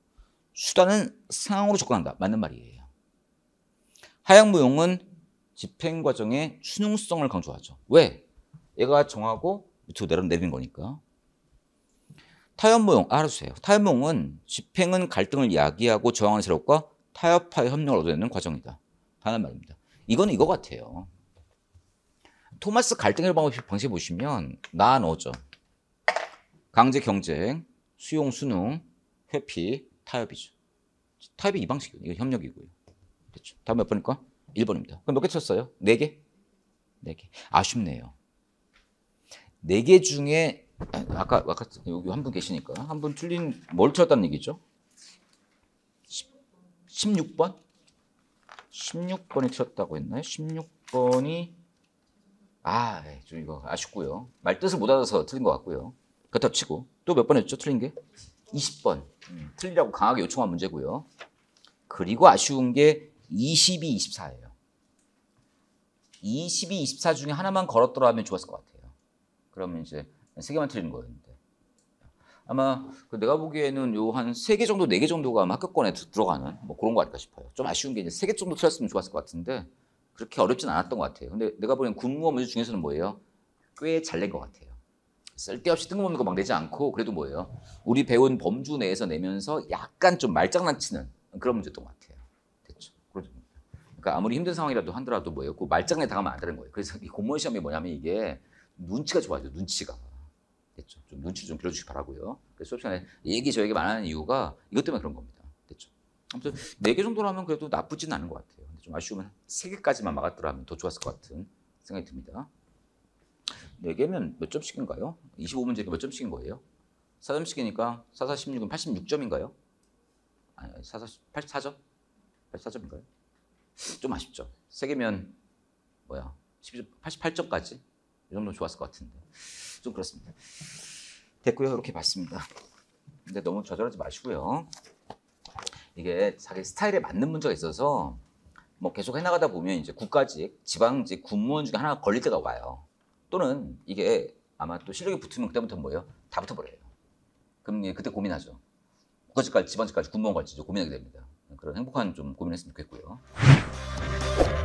수단은 상황으로 접근한다. 맞는 말이에요. 하향무용은 집행 과정의 순응성을 강조하죠. 왜? 얘가 정하고 밑으로 내려내리는 거니까. 타협무용 아, 알아주세요. 타협무용은 집행은 갈등을 야기하고 저항하는 세력과 타협하여 협력을 얻어내는 과정이다. 하는 말입니다. 이건 이거 같아요. 토마스 갈등 의 방법 방식 보시면 난 어죠. 강제 경쟁, 수용 수능, 회피, 타협이죠. 타협이 이 방식이에요. 이거 협력이고요. 됐죠. 다음 몇 번일까? 1번입니다. 그럼 몇 개 쳤어요? 4개? 4개. 아쉽네요. 4개 중에 아까 아까 여기 한 분 계시니까 한 분 틀린 뭘 틀렸다는 얘기죠? 16번? 16번이 틀렸다고 했나요? 16번이 아, 예, 좀 이거 아쉽고요. 말 뜻을 못 알아서 틀린 것 같고요. 그렇다 치고 또 몇 번 했죠? 틀린 게 20번 음, 틀리라고 강하게 요청한 문제고요. 그리고 아쉬운 게 22, 24예요. 22, 24 중에 하나만 걸었더라면 좋았을 것 같아요. 그러면 이제 세 개만 틀린 거였는데 아마 그 내가 보기에는 요 한 세 개 정도, 네 개 정도가 아마 합격권에 들어가는 뭐 그런 거 아닐까 싶어요. 좀 아쉬운 게 이제 세 개 정도 틀렸으면 좋았을 것 같은데 그렇게 어렵진 않았던 것 같아요. 근데 내가 보기엔 군무원 문제 중에서는 뭐예요? 꽤 잘 낸 것 같아요. 쓸데없이 뜬금없는 거 막 내지 않고 그래도 뭐예요? 우리 배운 범주 내에서 내면서 약간 좀 말장난치는 그런 문제였던 것 같아요. 됐죠. 그러니까 아무리 힘든 상황이라도 한더라도 뭐예요? 그 말장난에 당하면 안 되는 거예요. 그래서 이 공무원 시험이 뭐냐면 이게 눈치가 좋아요. 눈치가. 됐죠. 좀 눈치 좀 길어주시기 바라고요. 그래서 수업 시간에 얘기 저에게말 하는 이유가 이것 때문에 그런 겁니다. 됐죠. 아무튼 4개 정도라면 그래도 나쁘진 않은 것 같아요. 좀 아쉬우면 3 개까지만 막았더라면 더 좋았을 것 같은 생각이 듭니다. 4개면 몇 점씩인가요? 2 5문제니몇 점씩인 거예요? 4점씩이니까 4, 4, 16은 86점인가요? 아니, 4, 4, 84점? 84점인가요? 좀 아쉽죠. 3개면 뭐야, 12점, 88점까지? 이 정도 좋았을 것 같은데. 좀 그렇습니다. 됐고요. 이렇게 봤습니다. 근데 너무 좌절하지 마시고요. 이게 자기 스타일에 맞는 문제가 있어서 뭐 계속 해나가다 보면 이제 국가직, 지방직, 군무원 중에 하나가 걸릴 때가 와요. 또는 이게 아마 또 실력이 붙으면 그때부터 뭐예요? 다 붙어버려요. 그럼 예, 그때 고민하죠. 국가직까지, 지방직까지, 군무원 갈지 고민하게 됩니다. 그런 행복한 좀 고민했으면 좋겠고요.